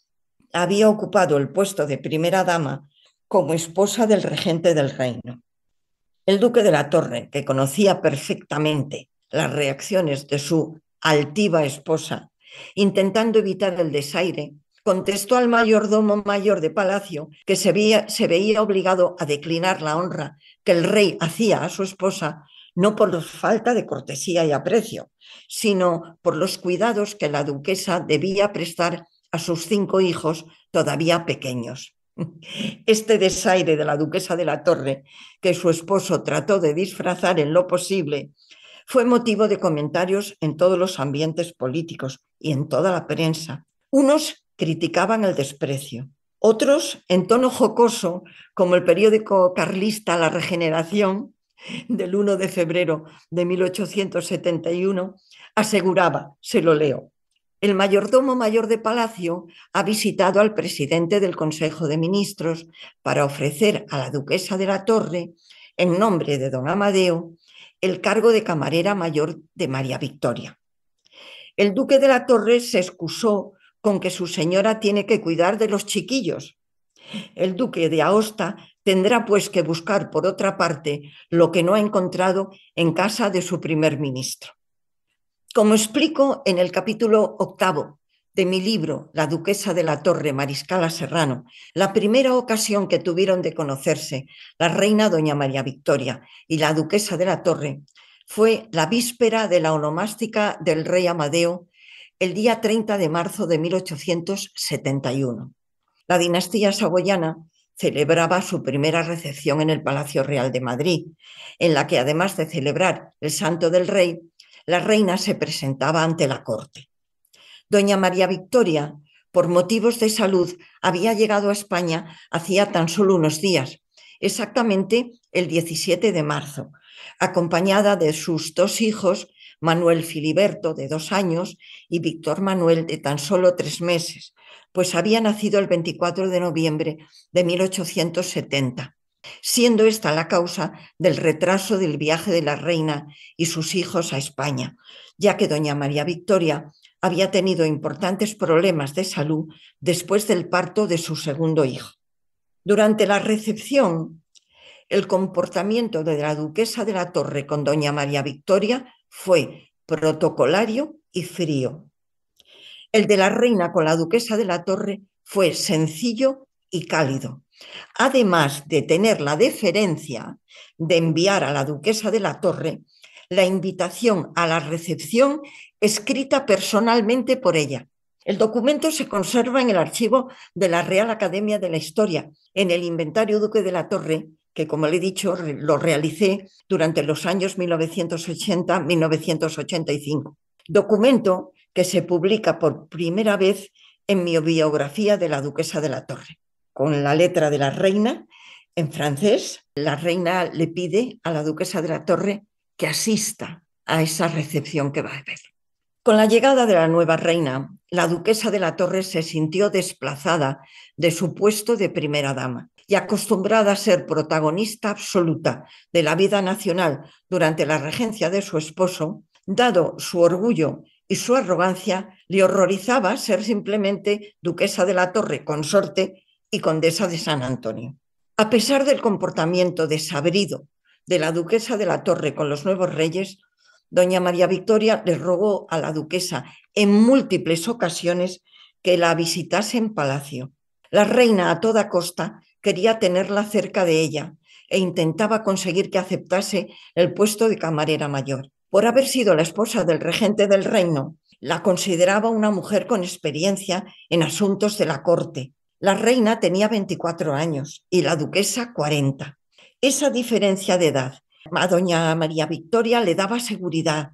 había ocupado el puesto de primera dama como esposa del regente del reino. El duque de la Torre, que conocía perfectamente las reacciones de su altiva esposa, intentando evitar el desaire, contestó al mayordomo mayor de palacio que se veía, obligado a declinar la honra que el rey hacía a su esposa, no por falta de cortesía y aprecio, sino por los cuidados que la duquesa debía prestar a sus cinco hijos todavía pequeños. [LAUGHS] Este desaire de la duquesa de la Torre, que su esposo trató de disfrazar en lo posible, fue motivo de comentarios en todos los ambientes políticos y en toda la prensa. Unos criticaban el desprecio. Otros, en tono jocoso, como el periódico carlista La Regeneración, del 1 de febrero de 1871, aseguraba, se lo leo, el mayordomo mayor de Palacio ha visitado al presidente del Consejo de Ministros para ofrecer a la duquesa de la Torre, en nombre de don Amadeo, el cargo de camarera mayor de María Victoria. El duque de la Torre se excusó con que su señora tiene que cuidar de los chiquillos. El duque de Aosta tendrá pues que buscar por otra parte lo que no ha encontrado en casa de su primer ministro. Como explico en el capítulo octavo de mi libro La duquesa de la Torre, Mariscala Serrano, la primera ocasión que tuvieron de conocerse la reina doña María Victoria y la duquesa de la Torre fue la víspera de la onomástica del rey Amadeo el día 30 de marzo de 1871. La dinastía saboyana celebraba su primera recepción en el Palacio Real de Madrid, en la que además de celebrar el Santo del Rey, la reina se presentaba ante la corte. Doña María Victoria, por motivos de salud, había llegado a España hacía tan solo unos días, exactamente el 17 de marzo, acompañada de sus dos hijos Manuel Filiberto, de dos años, y Víctor Manuel, de tan solo tres meses, pues había nacido el 24 de noviembre de 1870, siendo esta la causa del retraso del viaje de la reina y sus hijos a España, ya que doña María Victoria había tenido importantes problemas de salud después del parto de su segundo hijo. Durante la recepción, el comportamiento de la duquesa de la Torre con doña María Victoria fue protocolario y frío. El de la reina con la duquesa de la Torre fue sencillo y cálido. Además de tener la deferencia de enviar a la duquesa de la Torre la invitación a la recepción escrita personalmente por ella. El documento se conserva en el archivo de la Real Academia de la Historia, en el inventario Duque de la Torre, que como le he dicho, lo realicé durante los años 1980-1985. Documento que se publica por primera vez en mi biografía de la duquesa de la Torre, con la letra de la reina en francés. La reina le pide a la duquesa de la Torre que asista a esa recepción que va a haber. Con la llegada de la nueva reina, la duquesa de la Torre se sintió desplazada de su puesto de primera dama y acostumbrada a ser protagonista absoluta de la vida nacional durante la regencia de su esposo, dado su orgullo y su arrogancia, le horrorizaba ser simplemente duquesa de la Torre, consorte y condesa de San Antonio. A pesar del comportamiento desabrido de la duquesa de la Torre con los nuevos reyes, doña María Victoria le rogó a la duquesa en múltiples ocasiones que la visitase en palacio. La reina a toda costa quería tenerla cerca de ella e intentaba conseguir que aceptase el puesto de camarera mayor. Por haber sido la esposa del regente del reino, la consideraba una mujer con experiencia en asuntos de la corte. La reina tenía 24 años y la duquesa 40. Esa diferencia de edad a doña María Victoria le daba seguridad.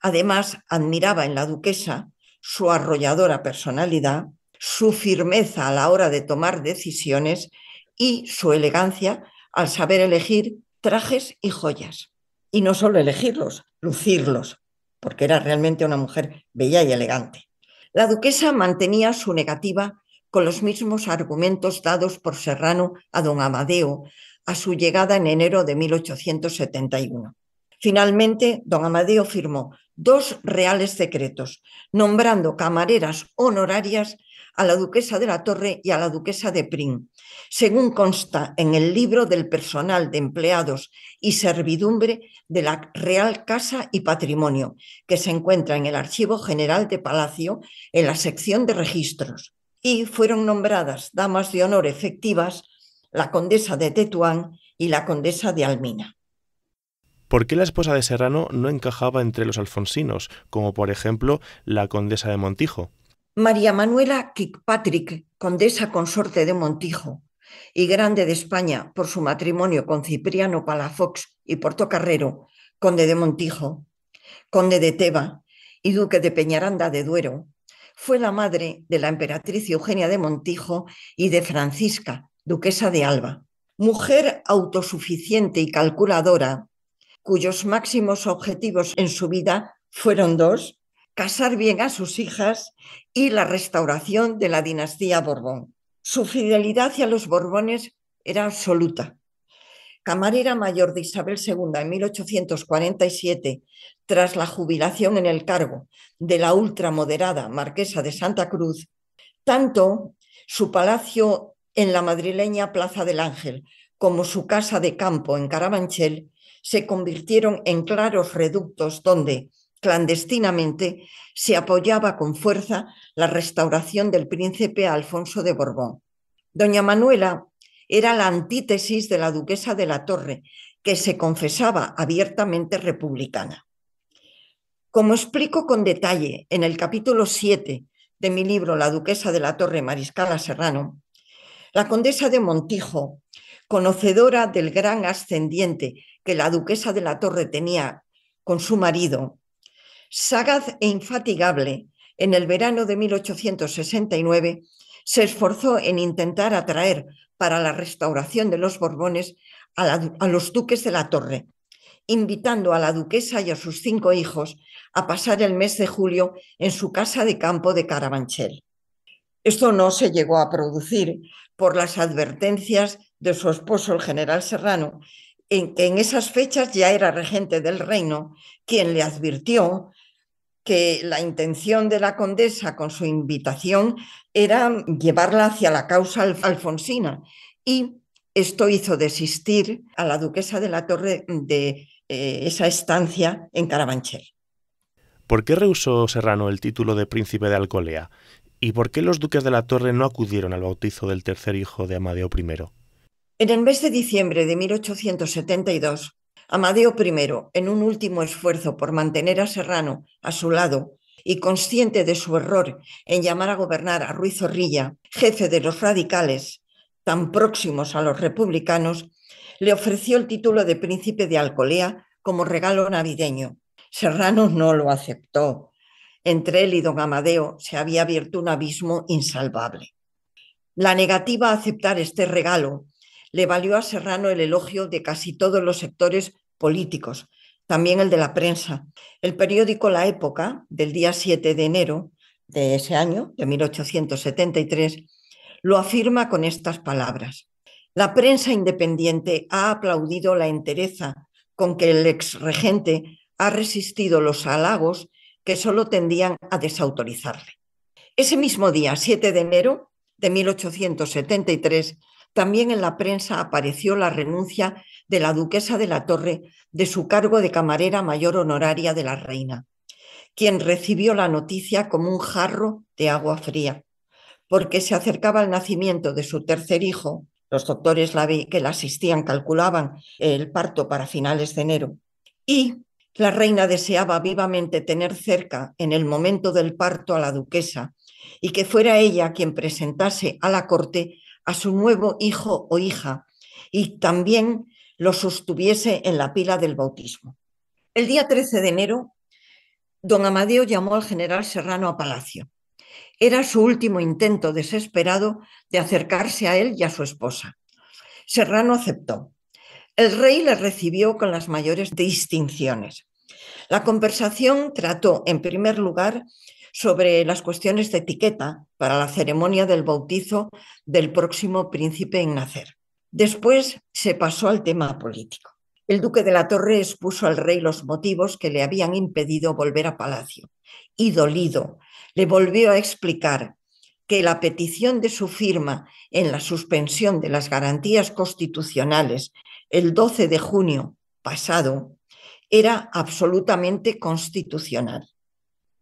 Además, admiraba en la duquesa su arrolladora personalidad, su firmeza a la hora de tomar decisiones y su elegancia al saber elegir trajes y joyas. Y no solo elegirlos, lucirlos, porque era realmente una mujer bella y elegante. La duquesa mantenía su negativa con los mismos argumentos dados por Serrano a don Amadeo a su llegada en enero de 1871. Finalmente, don Amadeo firmó dos reales secretos, nombrando camareras honorarias a la duquesa de la Torre y a la duquesa de Prim, según consta en el libro del personal de empleados y servidumbre de la Real Casa y Patrimonio, que se encuentra en el Archivo General de Palacio en la sección de registros. Y fueron nombradas damas de honor efectivas la condesa de Tetuán y la condesa de Almina. ¿Por qué la esposa de Serrano no encajaba entre los alfonsinos, como por ejemplo la condesa de Montijo? María Manuela Kirkpatrick, condesa consorte de Montijo y grande de España por su matrimonio con Cipriano Palafox y Portocarrero, conde de Montijo, conde de Teba y duque de Peñaranda de Duero, fue la madre de la emperatriz Eugenia de Montijo y de Francisca, duquesa de Alba. Mujer autosuficiente y calculadora, cuyos máximos objetivos en su vida fueron dos, casar bien a sus hijas y la restauración de la dinastía Borbón. Su fidelidad hacia los Borbones era absoluta. Camarera mayor de Isabel II en 1847, tras la jubilación en el cargo de la ultramoderada marquesa de Santa Cruz, tanto su palacio en la madrileña Plaza del Ángel como su casa de campo en Carabanchel se convirtieron en claros reductos donde, clandestinamente se apoyaba con fuerza la restauración del príncipe Alfonso de Borbón. Doña Manuela era la antítesis de la duquesa de la Torre, que se confesaba abiertamente republicana. Como explico con detalle en el capítulo 7 de mi libro La duquesa de la Torre Mariscala Serrano, la condesa de Montijo, conocedora del gran ascendiente que la duquesa de la Torre tenía con su marido, sagaz e infatigable, en el verano de 1869 se esforzó en intentar atraer para la restauración de los Borbones a, los duques de la Torre, invitando a la duquesa y a sus cinco hijos a pasar el mes de julio en su casa de campo de Carabanchel. Esto no se llegó a producir por las advertencias de su esposo, el general Serrano, en que en esas fechas ya era regente del reino, quien le advirtió que la intención de la condesa con su invitación era llevarla hacia la causa alfonsina y esto hizo desistir a la duquesa de la Torre de eh, esa estancia en Carabanchel. ¿Por qué rehusó Serrano el título de príncipe de Alcolea? ¿Y por qué los duques de la Torre no acudieron al bautizo del tercer hijo de Amadeo I? En el mes de diciembre de 1872, Amadeo I, en un último esfuerzo por mantener a Serrano a su lado y consciente de su error en llamar a gobernar a Ruiz Zorrilla, jefe de los radicales, tan próximos a los republicanos, le ofreció el título de príncipe de Alcolea como regalo navideño. Serrano no lo aceptó. Entre él y don Amadeo se había abierto un abismo insalvable. La negativa a aceptar este regalo le valió a Serrano el elogio de casi todos los sectores políticos, también el de la prensa. El periódico La Época, del día 7 de enero de ese año, de 1873, lo afirma con estas palabras. La prensa independiente ha aplaudido la entereza con que el ex regente ha resistido los halagos que solo tendían a desautorizarle. Ese mismo día, 7 de enero de 1873, también en la prensa apareció la renuncia de la duquesa de la Torre de su cargo de camarera mayor honoraria de la reina, quien recibió la noticia como un jarro de agua fría, porque se acercaba el nacimiento de su tercer hijo. Los doctores que la asistían calculaban el parto para finales de enero. Y la reina deseaba vivamente tener cerca en el momento del parto a la duquesa y que fuera ella quien presentase a la corte a su nuevo hijo o hija y también lo sostuviese en la pila del bautismo. El día 13 de enero, don Amadeo llamó al general Serrano a Palacio. Era su último intento desesperado de acercarse a él y a su esposa. Serrano aceptó. El rey le recibió con las mayores distinciones. La conversación trató, en primer lugar, sobre las cuestiones de etiqueta para la ceremonia del bautizo del próximo príncipe en nacer. Después se pasó al tema político. El duque de la Torre expuso al rey los motivos que le habían impedido volver a palacio y, dolido, le volvió a explicar que la petición de su firma en la suspensión de las garantías constitucionales el 12 de junio pasado era absolutamente constitucional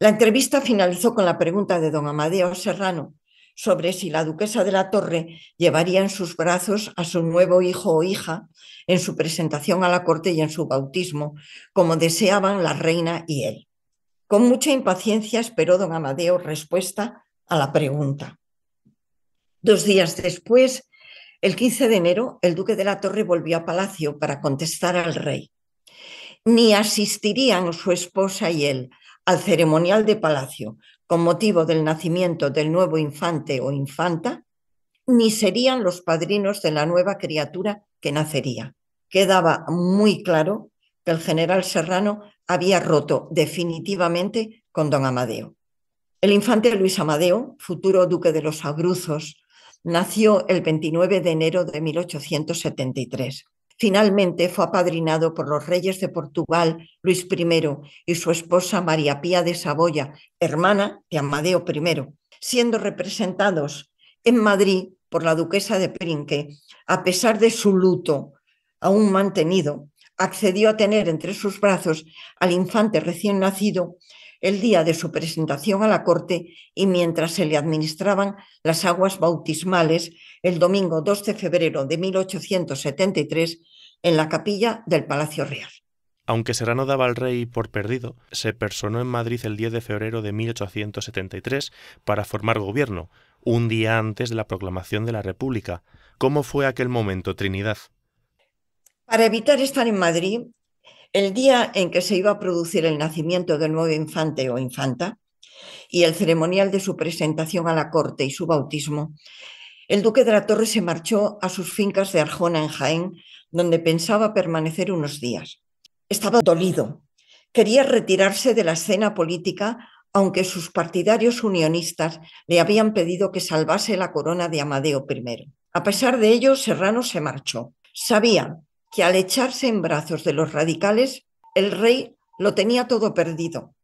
la entrevista finalizó con la pregunta de don Amadeo Serrano sobre si la duquesa de la Torre llevaría en sus brazos a su nuevo hijo o hija en su presentación a la corte y en su bautismo, como deseaban la reina y él. Con mucha impaciencia esperó don Amadeo respuesta a la pregunta. Dos días después, el 15 de enero, el duque de la Torre volvió a palacio para contestar al rey. Ni asistirían su esposa y él al ceremonial de palacio con motivo del nacimiento del nuevo infante o infanta, ni serían los padrinos de la nueva criatura que nacería. Quedaba muy claro que el general Serrano había roto definitivamente con don Amadeo. El infante Luis Amadeo, futuro duque de los Abruzos, nació el 29 de enero de 1873. Finalmente fue apadrinado por los reyes de Portugal Luis I y su esposa María Pía de Saboya, hermana de Amadeo I, siendo representados en Madrid por la duquesa de Perinque, a pesar de su luto aún mantenido, accedió a tener entre sus brazos al infante recién nacido el día de su presentación a la corte y mientras se le administraban las aguas bautismales el domingo 2 de febrero de 1873 en la capilla del Palacio Real. Aunque Serrano daba al rey por perdido, se personó en Madrid el 10 de febrero de 1873 para formar gobierno, un día antes de la proclamación de la República. ¿Cómo fue aquel momento, Trinidad? Para evitar estar en Madrid, el día en que se iba a producir el nacimiento del nuevo infante o infanta y el ceremonial de su presentación a la corte y su bautismo, el duque de la Torre se marchó a sus fincas de Arjona en Jaén donde pensaba permanecer unos días. Estaba dolido. Quería retirarse de la escena política, aunque sus partidarios unionistas le habían pedido que salvase la corona de Amadeo I. A pesar de ello, Serrano se marchó. Sabía que al echarse en brazos de los radicales, el rey lo tenía todo perdido.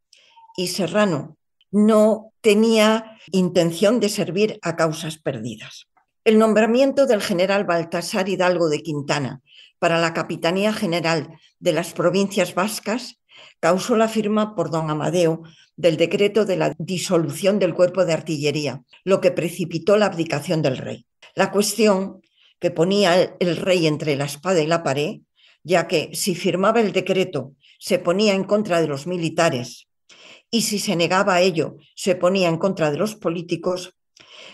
Y Serrano no tenía intención de servir a causas perdidas. El nombramiento del general Baltasar Hidalgo de Quintana para la Capitanía General de las Provincias Vascas causó la firma por don Amadeo del decreto de la disolución del cuerpo de artillería, lo que precipitó la abdicación del rey. La cuestión que ponía el rey entre la espada y la pared, ya que si firmaba el decreto se ponía en contra de los militares y si se negaba a ello se ponía en contra de los políticos,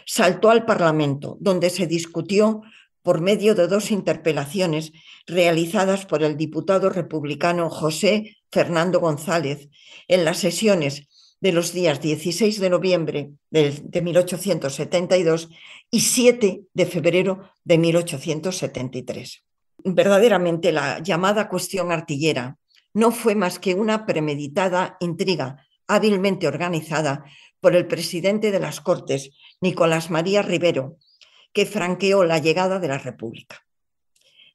saltó al Parlamento, donde se discutió por medio de dos interpelaciones realizadas por el diputado republicano José Fernando González en las sesiones de los días 16 de noviembre de 1872 y 7 de febrero de 1873. Verdaderamente la llamada cuestión artillera no fue más que una premeditada intriga hábilmente organizada por el presidente de las Cortes, Nicolás María Rivero, que franqueó la llegada de la República.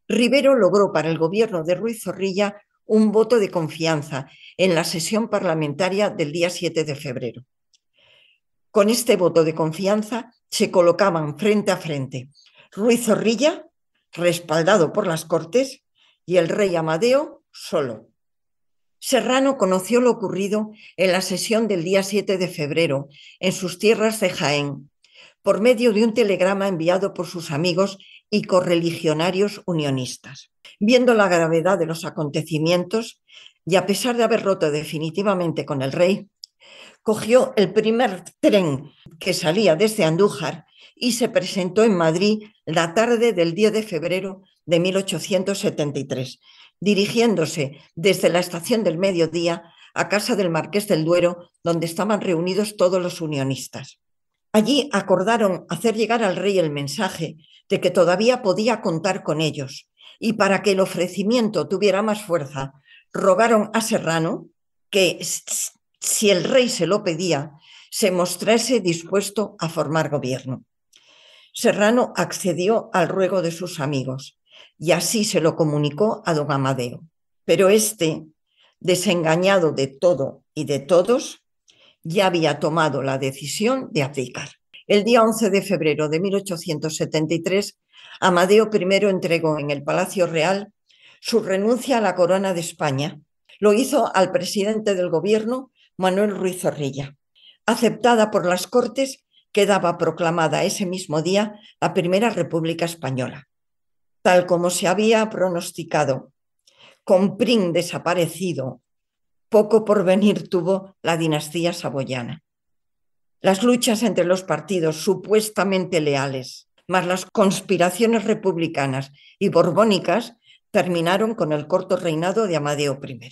Rivero logró para el gobierno de Ruiz Zorrilla un voto de confianza en la sesión parlamentaria del día 7 de febrero. Con este voto de confianza se colocaban frente a frente Ruiz Zorrilla, respaldado por las Cortes, y el rey Amadeo solo. Serrano conoció lo ocurrido en la sesión del día 7 de febrero en sus tierras de Jaén por medio de un telegrama enviado por sus amigos y correligionarios unionistas. Viendo la gravedad de los acontecimientos, y a pesar de haber roto definitivamente con el rey, cogió el primer tren que salía desde Andújar y se presentó en Madrid la tarde del 10 de febrero de 1873, dirigiéndose desde la estación del mediodía a casa del marqués del Duero, donde estaban reunidos todos los unionistas. Allí acordaron hacer llegar al rey el mensaje de que todavía podía contar con ellos, y para que el ofrecimiento tuviera más fuerza, rogaron a Serrano que, si el rey se lo pedía, se mostrase dispuesto a formar gobierno. Serrano accedió al ruego de sus amigos y así se lo comunicó a don Amadeo. Pero este, desengañado de todo y de todos, ya había tomado la decisión de abdicar. El día 11 de febrero de 1873, Amadeo I entregó en el Palacio Real su renuncia a la corona de España. Lo hizo al presidente del gobierno, Manuel Ruiz Zorrilla. Aceptada por las Cortes, quedaba proclamada ese mismo día la Primera República Española. Tal como se había pronosticado, con PRIN desaparecido poco porvenir tuvo la dinastía saboyana. Las luchas entre los partidos supuestamente leales, más las conspiraciones republicanas y borbónicas, terminaron con el corto reinado de Amadeo I.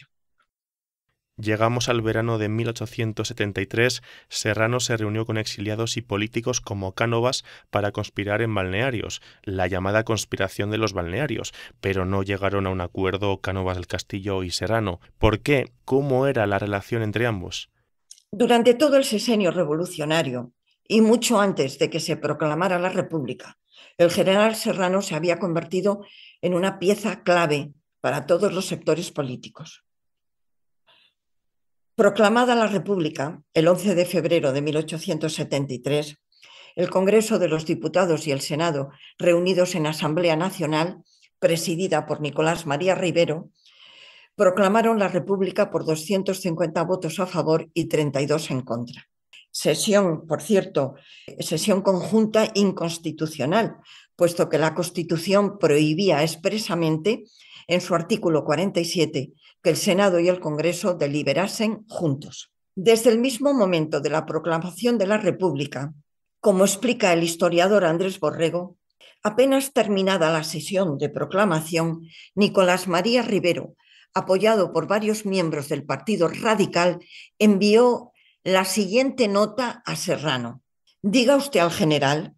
Llegamos al verano de 1873, Serrano se reunió con exiliados y políticos como Cánovas para conspirar en balnearios, la llamada conspiración de los balnearios, pero no llegaron a un acuerdo Cánovas del Castillo y Serrano. ¿Por qué? ¿Cómo era la relación entre ambos? Durante todo el sesenio revolucionario y mucho antes de que se proclamara la República, el general Serrano se había convertido en una pieza clave para todos los sectores políticos Proclamada la República el 11 de febrero de 1873, el Congreso de los Diputados y el Senado, reunidos en Asamblea Nacional, presidida por Nicolás María Rivero, proclamaron la República por 250 votos a favor y 32 en contra. Sesión, por cierto, sesión conjunta inconstitucional, puesto que la Constitución prohibía expresamente, en su artículo 47, que el Senado y el Congreso deliberasen juntos. Desde el mismo momento de la proclamación de la República, como explica el historiador Andrés Borrego, apenas terminada la sesión de proclamación, Nicolás María Rivero, apoyado por varios miembros del Partido Radical, envió la siguiente nota a Serrano. Diga usted al general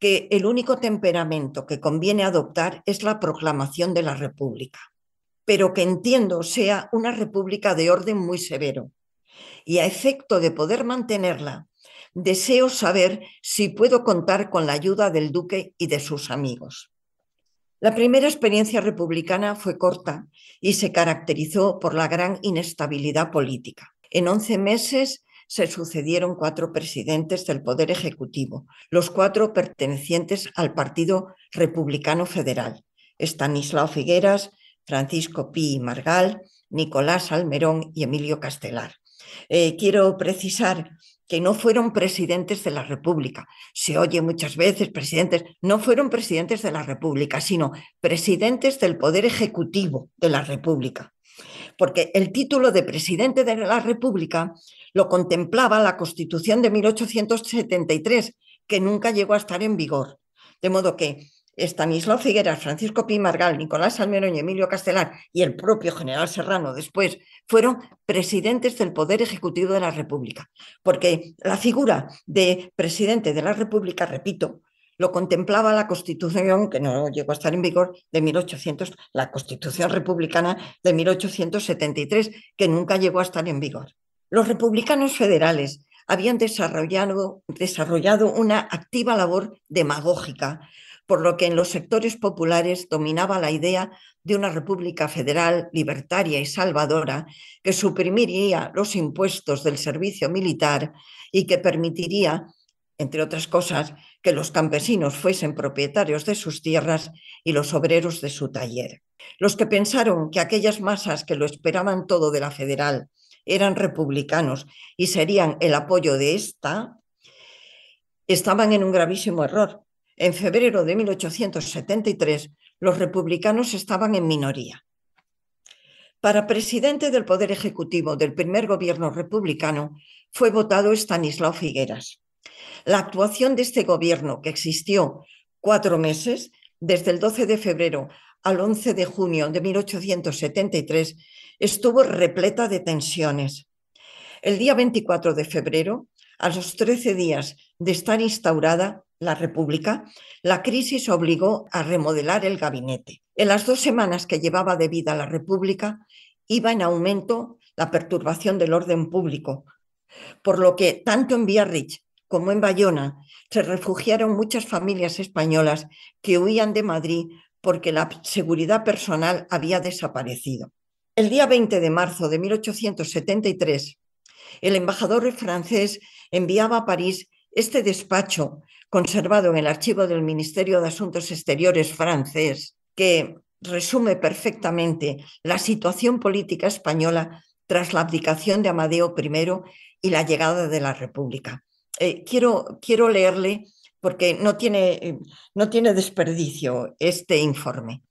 que el único temperamento que conviene adoptar es la proclamación de la República pero que entiendo sea una república de orden muy severo. Y a efecto de poder mantenerla, deseo saber si puedo contar con la ayuda del duque y de sus amigos. La primera experiencia republicana fue corta y se caracterizó por la gran inestabilidad política. En once meses se sucedieron cuatro presidentes del Poder Ejecutivo, los cuatro pertenecientes al Partido Republicano Federal. Estanislao Figueras, Francisco Pi Margal, Nicolás Almerón y Emilio Castelar. Eh, quiero precisar que no fueron presidentes de la República. Se oye muchas veces presidentes, no fueron presidentes de la República, sino presidentes del Poder Ejecutivo de la República. Porque el título de presidente de la República lo contemplaba la Constitución de 1873, que nunca llegó a estar en vigor. De modo que Estanislao Figueras, Francisco P. Margal, Nicolás Almero y Emilio Castelar y el propio general Serrano después fueron presidentes del Poder Ejecutivo de la República. Porque la figura de presidente de la República, repito, lo contemplaba la Constitución, que no llegó a estar en vigor, de 1800, la Constitución Republicana de 1873, que nunca llegó a estar en vigor. Los republicanos federales habían desarrollado, desarrollado una activa labor demagógica por lo que en los sectores populares dominaba la idea de una república federal, libertaria y salvadora que suprimiría los impuestos del servicio militar y que permitiría, entre otras cosas, que los campesinos fuesen propietarios de sus tierras y los obreros de su taller. Los que pensaron que aquellas masas que lo esperaban todo de la federal eran republicanos y serían el apoyo de esta, estaban en un gravísimo error, en febrero de 1873, los republicanos estaban en minoría. Para presidente del Poder Ejecutivo del primer gobierno republicano fue votado Stanislao Figueras. La actuación de este gobierno, que existió cuatro meses, desde el 12 de febrero al 11 de junio de 1873, estuvo repleta de tensiones. El día 24 de febrero, a los 13 días de estar instaurada, la República, la crisis obligó a remodelar el gabinete. En las dos semanas que llevaba de vida la República, iba en aumento la perturbación del orden público, por lo que tanto en Biarritz como en Bayona se refugiaron muchas familias españolas que huían de Madrid porque la seguridad personal había desaparecido. El día 20 de marzo de 1873, el embajador francés enviaba a París este despacho conservado en el archivo del Ministerio de Asuntos Exteriores francés, que resume perfectamente la situación política española tras la abdicación de Amadeo I y la llegada de la República. Eh, quiero, quiero leerle porque no tiene, no tiene desperdicio este informe.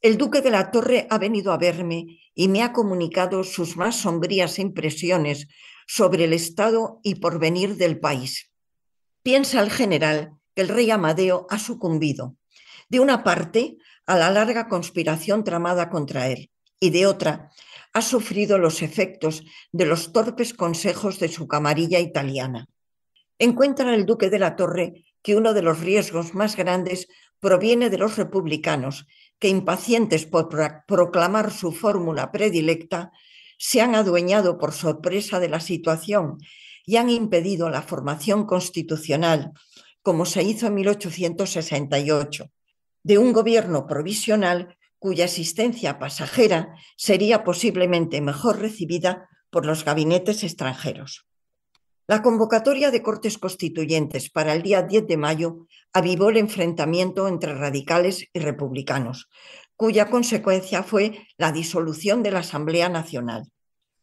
El duque de la Torre ha venido a verme y me ha comunicado sus más sombrías impresiones sobre el estado y porvenir del país piensa el general que el rey Amadeo ha sucumbido, de una parte, a la larga conspiración tramada contra él, y de otra, ha sufrido los efectos de los torpes consejos de su camarilla italiana. Encuentra el duque de la Torre que uno de los riesgos más grandes proviene de los republicanos, que impacientes por proclamar su fórmula predilecta, se han adueñado por sorpresa de la situación y han impedido la formación constitucional, como se hizo en 1868, de un gobierno provisional cuya asistencia pasajera sería posiblemente mejor recibida por los gabinetes extranjeros. La convocatoria de Cortes Constituyentes para el día 10 de mayo avivó el enfrentamiento entre radicales y republicanos, cuya consecuencia fue la disolución de la Asamblea Nacional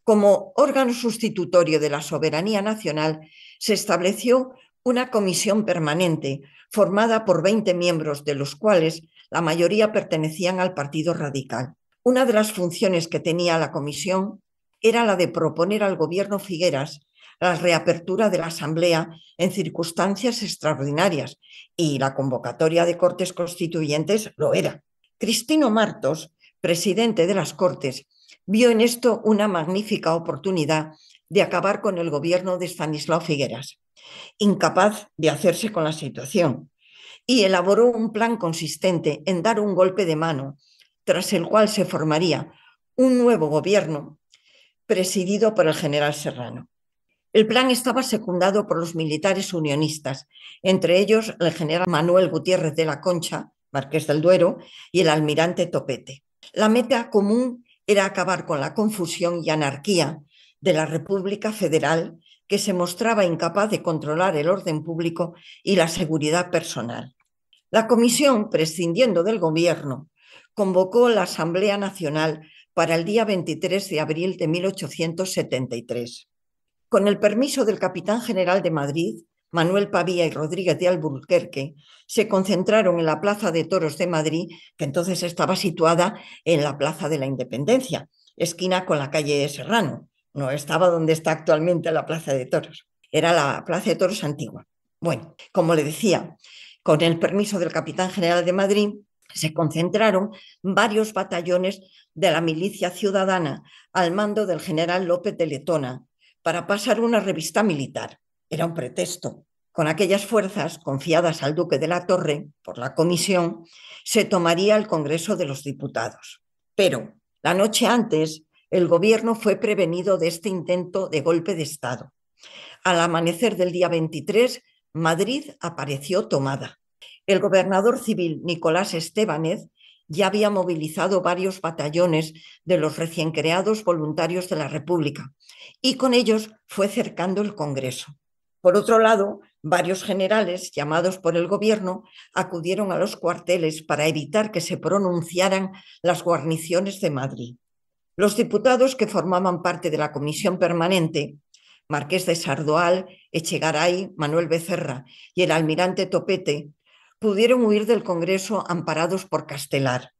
como órgano sustitutorio de la soberanía nacional, se estableció una comisión permanente formada por 20 miembros, de los cuales la mayoría pertenecían al Partido Radical. Una de las funciones que tenía la comisión era la de proponer al gobierno Figueras la reapertura de la Asamblea en circunstancias extraordinarias y la convocatoria de Cortes Constituyentes lo era. Cristino Martos, presidente de las Cortes, vio en esto una magnífica oportunidad de acabar con el gobierno de Stanislao Figueras, incapaz de hacerse con la situación, y elaboró un plan consistente en dar un golpe de mano, tras el cual se formaría un nuevo gobierno presidido por el general Serrano. El plan estaba secundado por los militares unionistas, entre ellos el general Manuel Gutiérrez de la Concha, marqués del Duero, y el almirante Topete. La meta común era acabar con la confusión y anarquía de la República Federal que se mostraba incapaz de controlar el orden público y la seguridad personal. La comisión, prescindiendo del gobierno, convocó la Asamblea Nacional para el día 23 de abril de 1873. Con el permiso del capitán general de Madrid, Manuel Pavía y Rodríguez de Alburquerque se concentraron en la Plaza de Toros de Madrid, que entonces estaba situada en la Plaza de la Independencia, esquina con la calle Serrano. No estaba donde está actualmente la Plaza de Toros. Era la Plaza de Toros antigua. Bueno, como le decía, con el permiso del capitán general de Madrid, se concentraron varios batallones de la milicia ciudadana al mando del general López de Letona para pasar una revista militar era un pretexto. Con aquellas fuerzas confiadas al duque de la Torre por la comisión, se tomaría el Congreso de los Diputados. Pero la noche antes, el gobierno fue prevenido de este intento de golpe de Estado. Al amanecer del día 23, Madrid apareció tomada. El gobernador civil Nicolás Estebanez ya había movilizado varios batallones de los recién creados voluntarios de la República y con ellos fue cercando el Congreso. Por otro lado, varios generales llamados por el gobierno acudieron a los cuarteles para evitar que se pronunciaran las guarniciones de Madrid. Los diputados que formaban parte de la comisión permanente, Marqués de Sardoal, Echegaray, Manuel Becerra y el almirante Topete, pudieron huir del Congreso amparados por Castelar.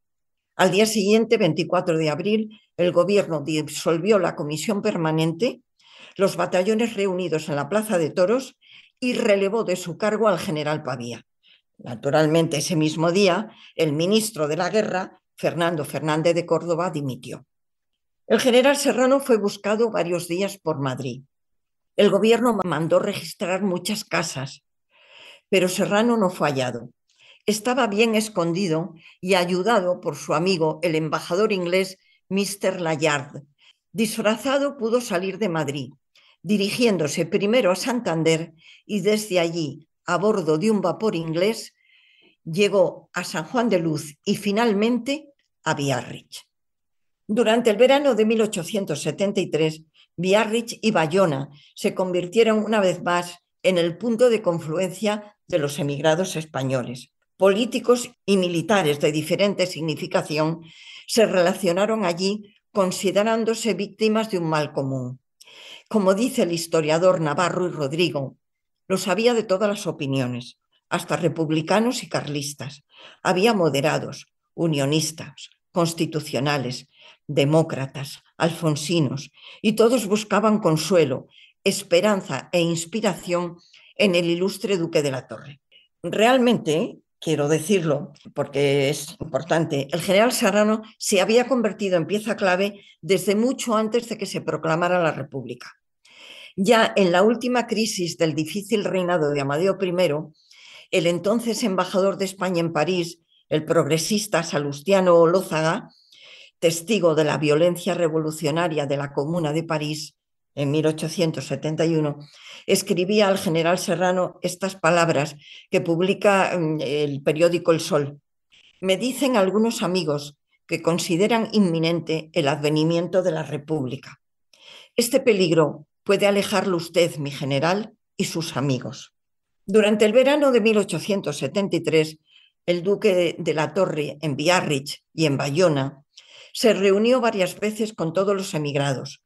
Al día siguiente, 24 de abril, el gobierno disolvió la comisión permanente los batallones reunidos en la Plaza de Toros y relevó de su cargo al general Pavía. Naturalmente, ese mismo día, el ministro de la Guerra, Fernando Fernández de Córdoba, dimitió. El general Serrano fue buscado varios días por Madrid. El gobierno mandó registrar muchas casas, pero Serrano no fue hallado. Estaba bien escondido y ayudado por su amigo, el embajador inglés Mr. Layard. Disfrazado pudo salir de Madrid dirigiéndose primero a Santander y desde allí, a bordo de un vapor inglés, llegó a San Juan de Luz y finalmente a Biarritz. Durante el verano de 1873, Biarritz y Bayona se convirtieron una vez más en el punto de confluencia de los emigrados españoles. Políticos y militares de diferente significación se relacionaron allí considerándose víctimas de un mal común, como dice el historiador Navarro y Rodrigo, lo sabía de todas las opiniones, hasta republicanos y carlistas. Había moderados, unionistas, constitucionales, demócratas, alfonsinos, y todos buscaban consuelo, esperanza e inspiración en el ilustre duque de la Torre. Realmente, quiero decirlo porque es importante, el general Serrano se había convertido en pieza clave desde mucho antes de que se proclamara la República. Ya en la última crisis del difícil reinado de Amadeo I, el entonces embajador de España en París, el progresista Salustiano Olózaga, testigo de la violencia revolucionaria de la Comuna de París en 1871, escribía al general Serrano estas palabras que publica mm, el periódico El Sol. Me dicen algunos amigos que consideran inminente el advenimiento de la República. Este peligro puede alejarlo usted, mi general, y sus amigos. Durante el verano de 1873, el duque de la Torre en Biarritz y en Bayona se reunió varias veces con todos los emigrados,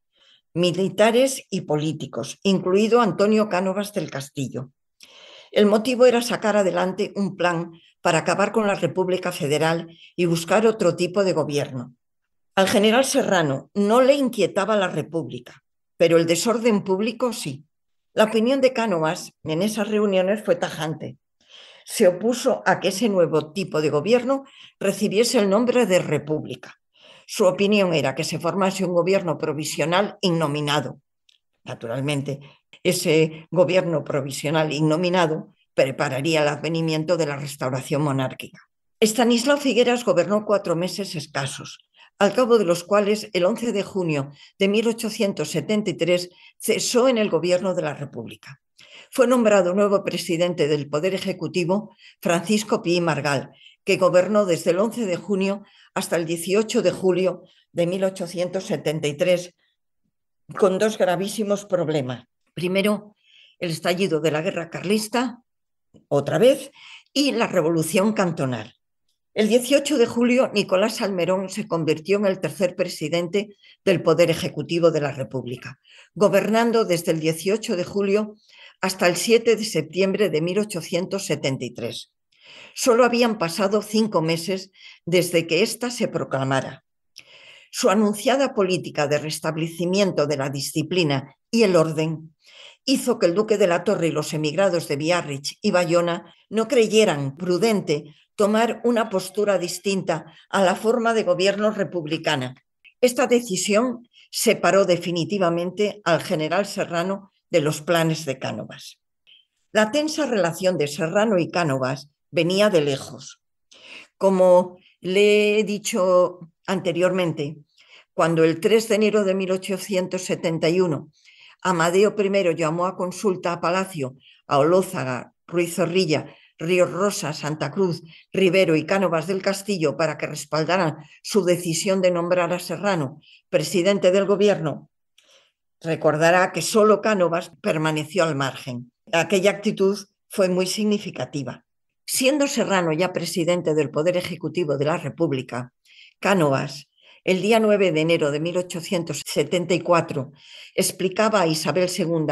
militares y políticos, incluido Antonio Cánovas del Castillo. El motivo era sacar adelante un plan para acabar con la República Federal y buscar otro tipo de gobierno. Al general Serrano no le inquietaba la República, pero el desorden público sí. La opinión de Cánovas en esas reuniones fue tajante. Se opuso a que ese nuevo tipo de gobierno recibiese el nombre de República. Su opinión era que se formase un gobierno provisional innominado. Naturalmente, ese gobierno provisional innominado prepararía el advenimiento de la restauración monárquica. Estanislao Figueras gobernó cuatro meses escasos, al cabo de los cuales el 11 de junio de 1873 cesó en el gobierno de la República. Fue nombrado nuevo presidente del Poder Ejecutivo Francisco Pi Margal, que gobernó desde el 11 de junio hasta el 18 de julio de 1873 con dos gravísimos problemas. Primero, el estallido de la guerra carlista, otra vez, y la revolución cantonal. El 18 de julio, Nicolás Almerón se convirtió en el tercer presidente del Poder Ejecutivo de la República, gobernando desde el 18 de julio hasta el 7 de septiembre de 1873. Solo habían pasado cinco meses desde que ésta se proclamara. Su anunciada política de restablecimiento de la disciplina y el orden hizo que el duque de la Torre y los emigrados de Biarritz y Bayona no creyeran prudente tomar una postura distinta a la forma de gobierno republicana. Esta decisión separó definitivamente al general Serrano de los planes de Cánovas. La tensa relación de Serrano y Cánovas venía de lejos. Como le he dicho anteriormente, cuando el 3 de enero de 1871 Amadeo I llamó a consulta a Palacio a Olózaga, Ruiz Zorrilla Río Rosa, Santa Cruz, Rivero y Cánovas del Castillo para que respaldaran su decisión de nombrar a Serrano presidente del gobierno, recordará que solo Cánovas permaneció al margen. Aquella actitud fue muy significativa. Siendo Serrano ya presidente del Poder Ejecutivo de la República, Cánovas, el día 9 de enero de 1874, explicaba a Isabel II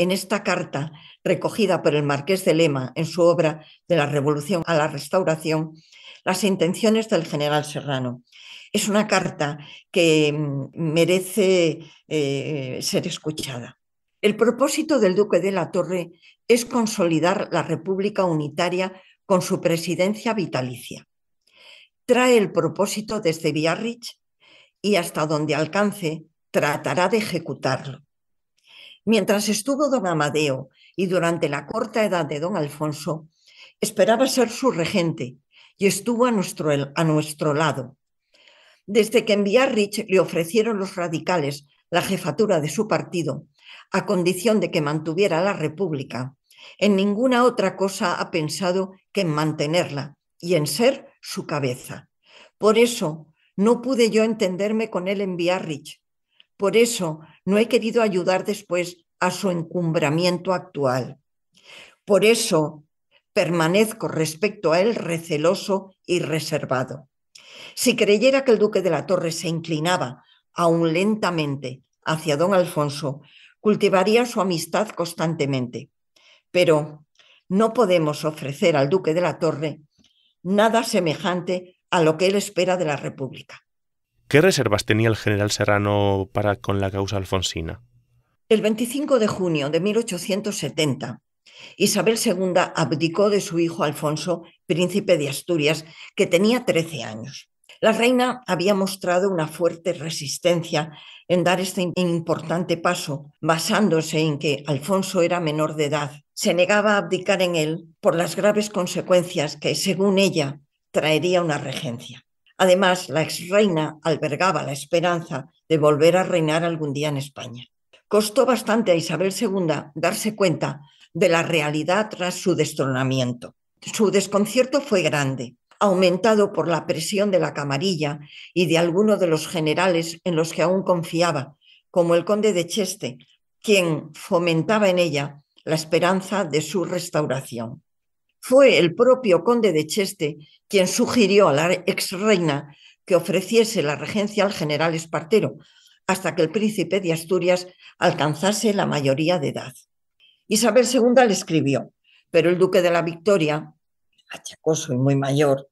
en esta carta recogida por el marqués de Lema en su obra De la Revolución a la Restauración, las intenciones del general Serrano. Es una carta que mm, merece eh, ser escuchada. El propósito del duque de la Torre es consolidar la República Unitaria con su presidencia vitalicia. Trae el propósito desde Biarritz y hasta donde alcance tratará de ejecutarlo. Mientras estuvo don Amadeo y durante la corta edad de don Alfonso, esperaba ser su regente y estuvo a nuestro, a nuestro lado. Desde que en Villarrich le ofrecieron los radicales la jefatura de su partido, a condición de que mantuviera la República, en ninguna otra cosa ha pensado que en mantenerla y en ser su cabeza. Por eso no pude yo entenderme con él en Biarritz. Por eso no he querido ayudar después a su encumbramiento actual. Por eso permanezco respecto a él receloso y reservado. Si creyera que el duque de la Torre se inclinaba, aún lentamente, hacia don Alfonso, cultivaría su amistad constantemente. Pero no podemos ofrecer al duque de la Torre nada semejante a lo que él espera de la República. ¿Qué reservas tenía el general Serrano para con la causa alfonsina? El 25 de junio de 1870, Isabel II abdicó de su hijo Alfonso, príncipe de Asturias, que tenía 13 años. La reina había mostrado una fuerte resistencia en dar este importante paso, basándose en que Alfonso era menor de edad. Se negaba a abdicar en él por las graves consecuencias que, según ella, traería una regencia. Además, la exreina albergaba la esperanza de volver a reinar algún día en España. Costó bastante a Isabel II darse cuenta de la realidad tras su destronamiento. Su desconcierto fue grande, aumentado por la presión de la camarilla y de algunos de los generales en los que aún confiaba, como el conde de Cheste, quien fomentaba en ella la esperanza de su restauración. Fue el propio conde de Cheste quien sugirió a la ex reina que ofreciese la regencia al general Espartero hasta que el príncipe de Asturias alcanzase la mayoría de edad. Isabel II le escribió, pero el duque de la Victoria, achacoso y muy mayor,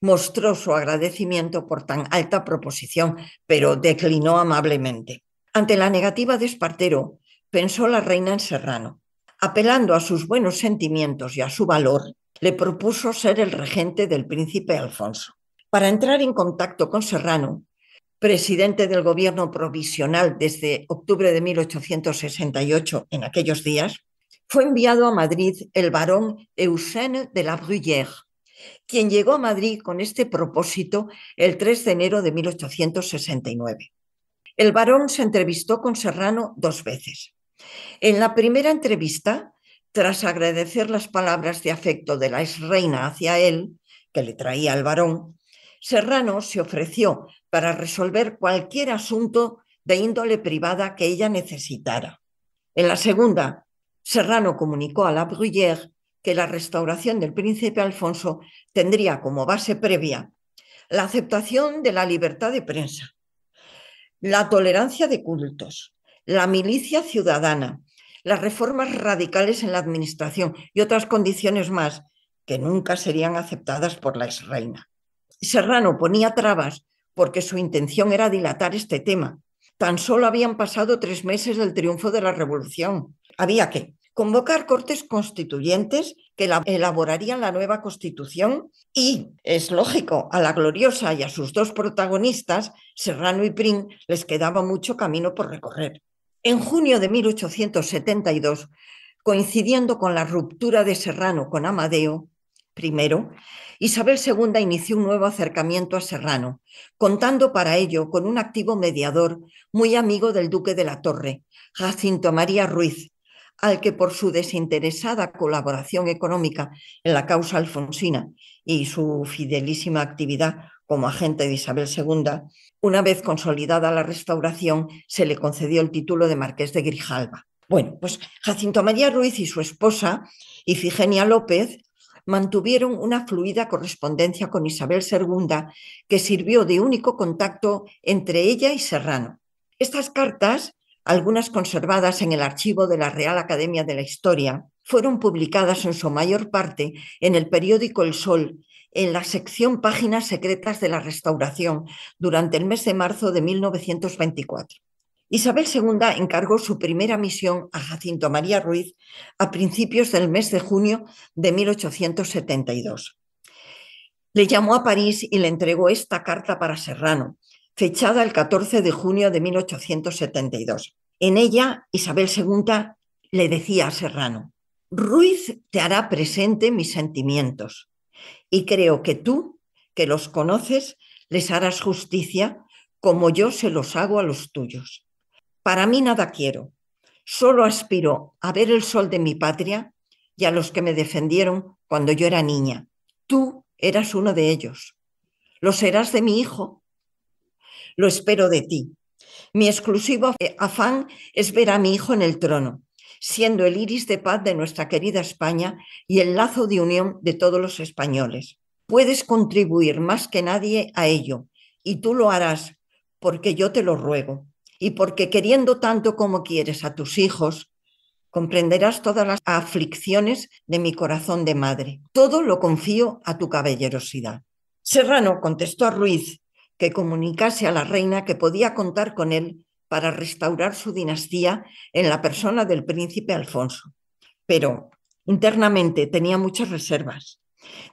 mostró su agradecimiento por tan alta proposición, pero declinó amablemente. Ante la negativa de Espartero, pensó la reina en Serrano, apelando a sus buenos sentimientos y a su valor, le propuso ser el regente del príncipe Alfonso. Para entrar en contacto con Serrano, presidente del gobierno provisional desde octubre de 1868, en aquellos días, fue enviado a Madrid el barón Eusène de la Bruyère, quien llegó a Madrid con este propósito el 3 de enero de 1869. El barón se entrevistó con Serrano dos veces. En la primera entrevista, tras agradecer las palabras de afecto de la exreina hacia él, que le traía al varón, Serrano se ofreció para resolver cualquier asunto de índole privada que ella necesitara. En la segunda, Serrano comunicó a la Bruyère que la restauración del príncipe Alfonso tendría como base previa la aceptación de la libertad de prensa, la tolerancia de cultos, la milicia ciudadana, las reformas radicales en la administración y otras condiciones más que nunca serían aceptadas por la exreina. Serrano ponía trabas porque su intención era dilatar este tema. Tan solo habían pasado tres meses del triunfo de la revolución. Había que convocar cortes constituyentes que elaborarían la nueva constitución y, es lógico, a la gloriosa y a sus dos protagonistas, Serrano y Prim, les quedaba mucho camino por recorrer. En junio de 1872, coincidiendo con la ruptura de Serrano con Amadeo I, Isabel II inició un nuevo acercamiento a Serrano, contando para ello con un activo mediador muy amigo del duque de la Torre, Jacinto María Ruiz, al que por su desinteresada colaboración económica en la causa alfonsina y su fidelísima actividad como agente de Isabel II, una vez consolidada la restauración, se le concedió el título de Marqués de Grijalba. Bueno, pues Jacinto María Ruiz y su esposa, Ifigenia López, mantuvieron una fluida correspondencia con Isabel II que sirvió de único contacto entre ella y Serrano. Estas cartas, algunas conservadas en el archivo de la Real Academia de la Historia, fueron publicadas en su mayor parte en el periódico El Sol en la sección Páginas Secretas de la Restauración durante el mes de marzo de 1924. Isabel II encargó su primera misión a Jacinto María Ruiz a principios del mes de junio de 1872. Le llamó a París y le entregó esta carta para Serrano, fechada el 14 de junio de 1872. En ella, Isabel II le decía a Serrano, Ruiz te hará presente mis sentimientos. Y creo que tú, que los conoces, les harás justicia como yo se los hago a los tuyos. Para mí nada quiero, solo aspiro a ver el sol de mi patria y a los que me defendieron cuando yo era niña. Tú eras uno de ellos. Lo serás de mi hijo. Lo espero de ti. Mi exclusivo eh, afán es ver a mi hijo en el trono, siendo el iris de paz de nuestra querida España y el lazo de unión de todos los españoles. Puedes contribuir más que nadie a ello, y tú lo harás, porque yo te lo ruego, y porque queriendo tanto como quieres a tus hijos, comprenderás todas las aflicciones de mi corazón de madre. Todo lo confío a tu caballerosidad. Serrano contestó a Ruiz que comunicase a la reina que podía contar con él para restaurar su dinastía en la persona del príncipe Alfonso. Pero internamente tenía muchas reservas.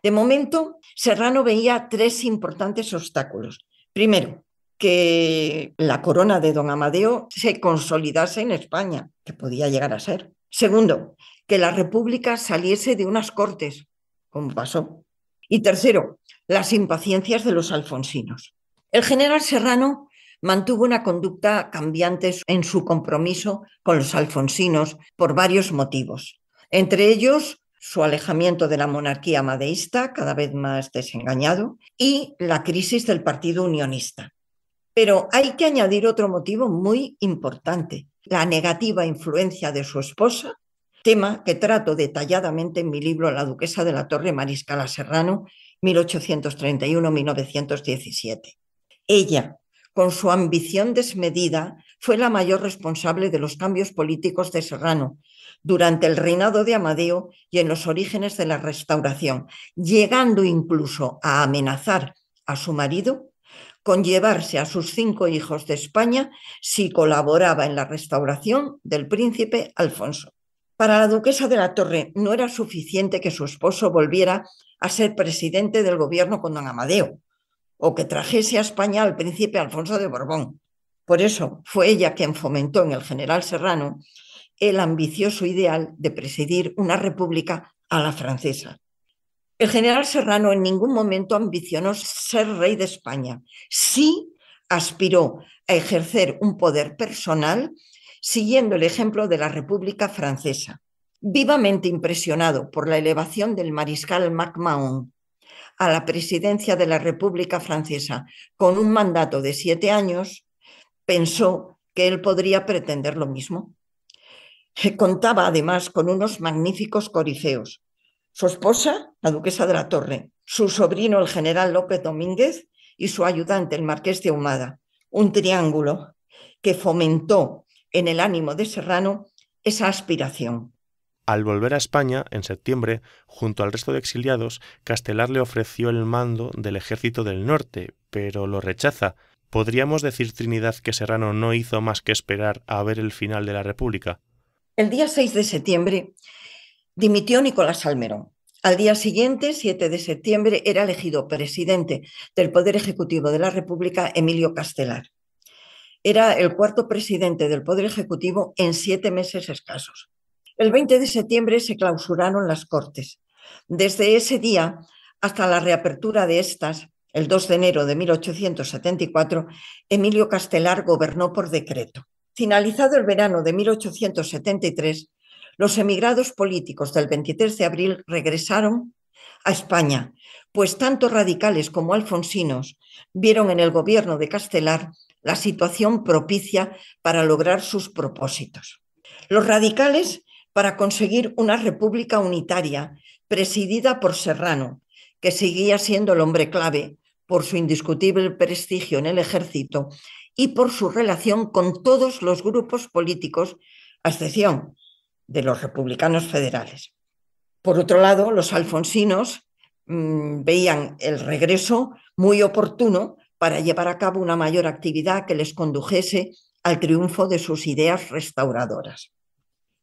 De momento, Serrano veía tres importantes obstáculos. Primero, que la corona de don Amadeo se consolidase en España, que podía llegar a ser. Segundo, que la República saliese de unas cortes, como pasó. Y tercero, las impaciencias de los alfonsinos. El general Serrano Mantuvo una conducta cambiante en su compromiso con los alfonsinos por varios motivos, entre ellos su alejamiento de la monarquía madeísta, cada vez más desengañado, y la crisis del Partido Unionista. Pero hay que añadir otro motivo muy importante, la negativa influencia de su esposa, tema que trato detalladamente en mi libro La duquesa de la Torre Mariscala Serrano, 1831-1917. Ella, con su ambición desmedida, fue la mayor responsable de los cambios políticos de Serrano durante el reinado de Amadeo y en los orígenes de la restauración, llegando incluso a amenazar a su marido con llevarse a sus cinco hijos de España si colaboraba en la restauración del príncipe Alfonso. Para la duquesa de la Torre no era suficiente que su esposo volviera a ser presidente del gobierno con don Amadeo o que trajese a España al príncipe Alfonso de Borbón. Por eso fue ella quien fomentó en el general Serrano el ambicioso ideal de presidir una república a la francesa. El general Serrano en ningún momento ambicionó ser rey de España. Sí aspiró a ejercer un poder personal siguiendo el ejemplo de la República Francesa. Vivamente impresionado por la elevación del mariscal MacMahon a la presidencia de la República Francesa con un mandato de siete años, pensó que él podría pretender lo mismo. Contaba además con unos magníficos corifeos, su esposa, la duquesa de la Torre, su sobrino, el general López Domínguez, y su ayudante, el marqués de Humada, un triángulo que fomentó en el ánimo de Serrano esa aspiración. Al volver a España, en septiembre, junto al resto de exiliados, Castelar le ofreció el mando del ejército del norte, pero lo rechaza. ¿Podríamos decir, Trinidad, que Serrano no hizo más que esperar a ver el final de la República? El día 6 de septiembre dimitió Nicolás Almerón. Al día siguiente, 7 de septiembre, era elegido presidente del Poder Ejecutivo de la República, Emilio Castelar. Era el cuarto presidente del Poder Ejecutivo en siete meses escasos. El 20 de septiembre se clausuraron las Cortes. Desde ese día hasta la reapertura de estas, el 2 de enero de 1874, Emilio Castelar gobernó por decreto. Finalizado el verano de 1873, los emigrados políticos del 23 de abril regresaron a España, pues tanto radicales como alfonsinos vieron en el gobierno de Castelar la situación propicia para lograr sus propósitos. Los radicales para conseguir una república unitaria presidida por Serrano, que seguía siendo el hombre clave por su indiscutible prestigio en el ejército y por su relación con todos los grupos políticos, a excepción de los republicanos federales. Por otro lado, los alfonsinos mm, veían el regreso muy oportuno para llevar a cabo una mayor actividad que les condujese al triunfo de sus ideas restauradoras.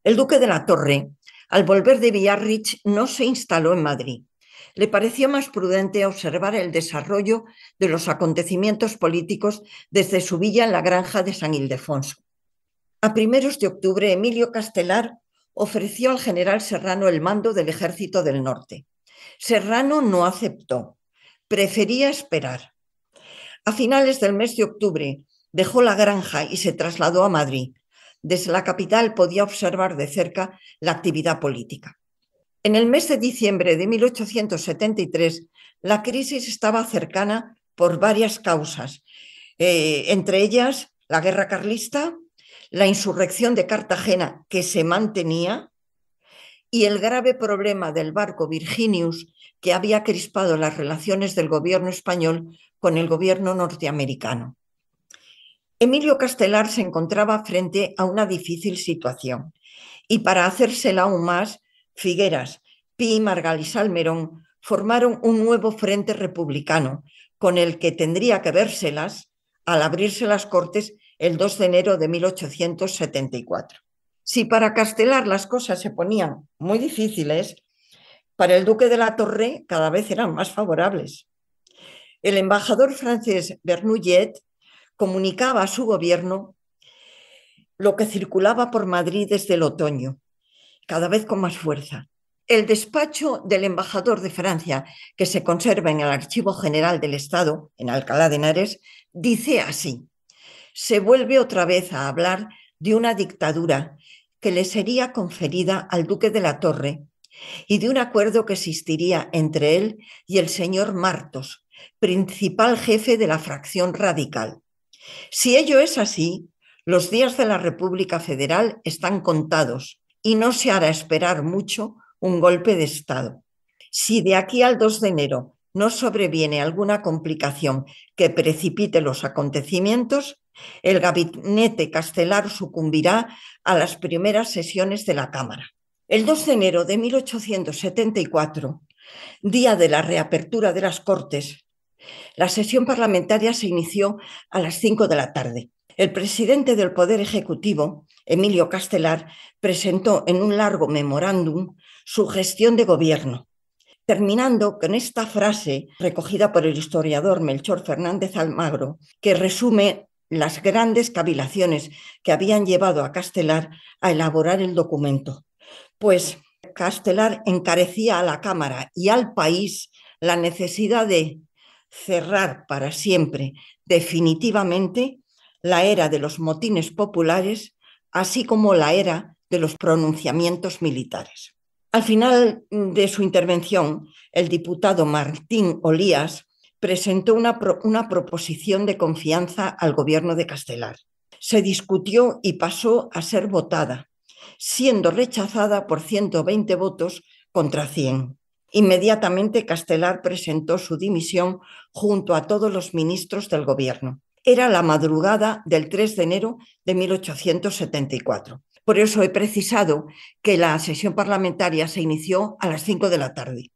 El duque de la Torre, al volver de Villarrich, no se instaló en Madrid. Le pareció más prudente observar el desarrollo de los acontecimientos políticos desde su villa en la granja de San Ildefonso. A primeros de octubre, Emilio Castelar ofreció al general Serrano el mando del ejército del norte. Serrano no aceptó, prefería esperar. A finales del mes de octubre dejó la granja y se trasladó a Madrid, desde la capital podía observar de cerca la actividad política. En el mes de diciembre de 1873, la crisis estaba cercana por varias causas, eh, entre ellas la guerra carlista, la insurrección de Cartagena que se mantenía y el grave problema del barco Virginius que había crispado las relaciones del gobierno español con el gobierno norteamericano. Emilio Castelar se encontraba frente a una difícil situación y para hacérsela aún más, Figueras, Pi y salmerón formaron un nuevo frente republicano con el que tendría que vérselas al abrirse las Cortes el 2 de enero de 1874. Si para Castelar las cosas se ponían muy difíciles, para el duque de la Torre cada vez eran más favorables. El embajador francés Bernouillet comunicaba a su gobierno lo que circulaba por Madrid desde el otoño, cada vez con más fuerza. El despacho del embajador de Francia, que se conserva en el Archivo General del Estado, en Alcalá de Henares, dice así, se vuelve otra vez a hablar de una dictadura que le sería conferida al duque de la Torre y de un acuerdo que existiría entre él y el señor Martos, principal jefe de la fracción radical. Si ello es así, los días de la República Federal están contados y no se hará esperar mucho un golpe de Estado. Si de aquí al 2 de enero no sobreviene alguna complicación que precipite los acontecimientos, el gabinete castelar sucumbirá a las primeras sesiones de la Cámara. El 2 de enero de 1874, día de la reapertura de las Cortes, la sesión parlamentaria se inició a las 5 de la tarde. El presidente del Poder Ejecutivo, Emilio Castelar, presentó en un largo memorándum su gestión de gobierno, terminando con esta frase recogida por el historiador Melchor Fernández Almagro, que resume las grandes cavilaciones que habían llevado a Castelar a elaborar el documento. Pues Castelar encarecía a la Cámara y al país la necesidad de cerrar para siempre, definitivamente, la era de los motines populares, así como la era de los pronunciamientos militares. Al final de su intervención, el diputado Martín Olías presentó una, proposición de confianza al gobierno de Castelar. Se discutió y pasó a ser votada, siendo rechazada por 120 votos contra 100. Inmediatamente Castelar presentó su dimisión junto a todos los ministros del gobierno. Era la madrugada del 3 de enero de 1874. Por eso he precisado que la sesión parlamentaria se inició a las 5 de la tarde.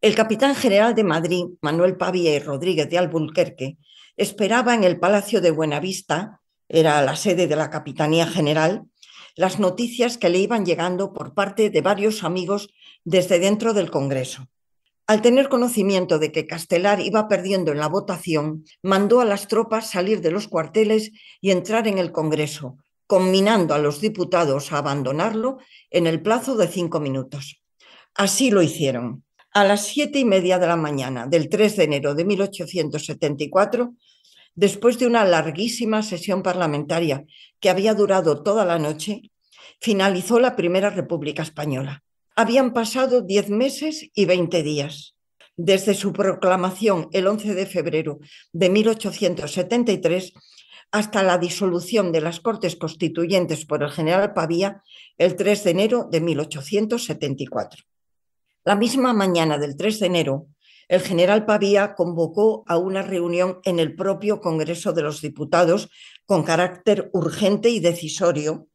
El capitán general de Madrid, Manuel Pavia y Rodríguez de Albuquerque, esperaba en el Palacio de Buenavista, era la sede de la Capitanía General, las noticias que le iban llegando por parte de varios amigos desde dentro del Congreso. Al tener conocimiento de que Castelar iba perdiendo en la votación, mandó a las tropas salir de los cuarteles y entrar en el Congreso, combinando a los diputados a abandonarlo en el plazo de cinco minutos. Así lo hicieron. A las siete y media de la mañana del 3 de enero de 1874, después de una larguísima sesión parlamentaria que había durado toda la noche, finalizó la Primera República Española. Habían pasado 10 meses y 20 días desde su proclamación el 11 de febrero de 1873 hasta la disolución de las Cortes Constituyentes por el general Pavía el 3 de enero de 1874. La misma mañana del 3 de enero, el general Pavía convocó a una reunión en el propio Congreso de los Diputados con carácter urgente y decisorio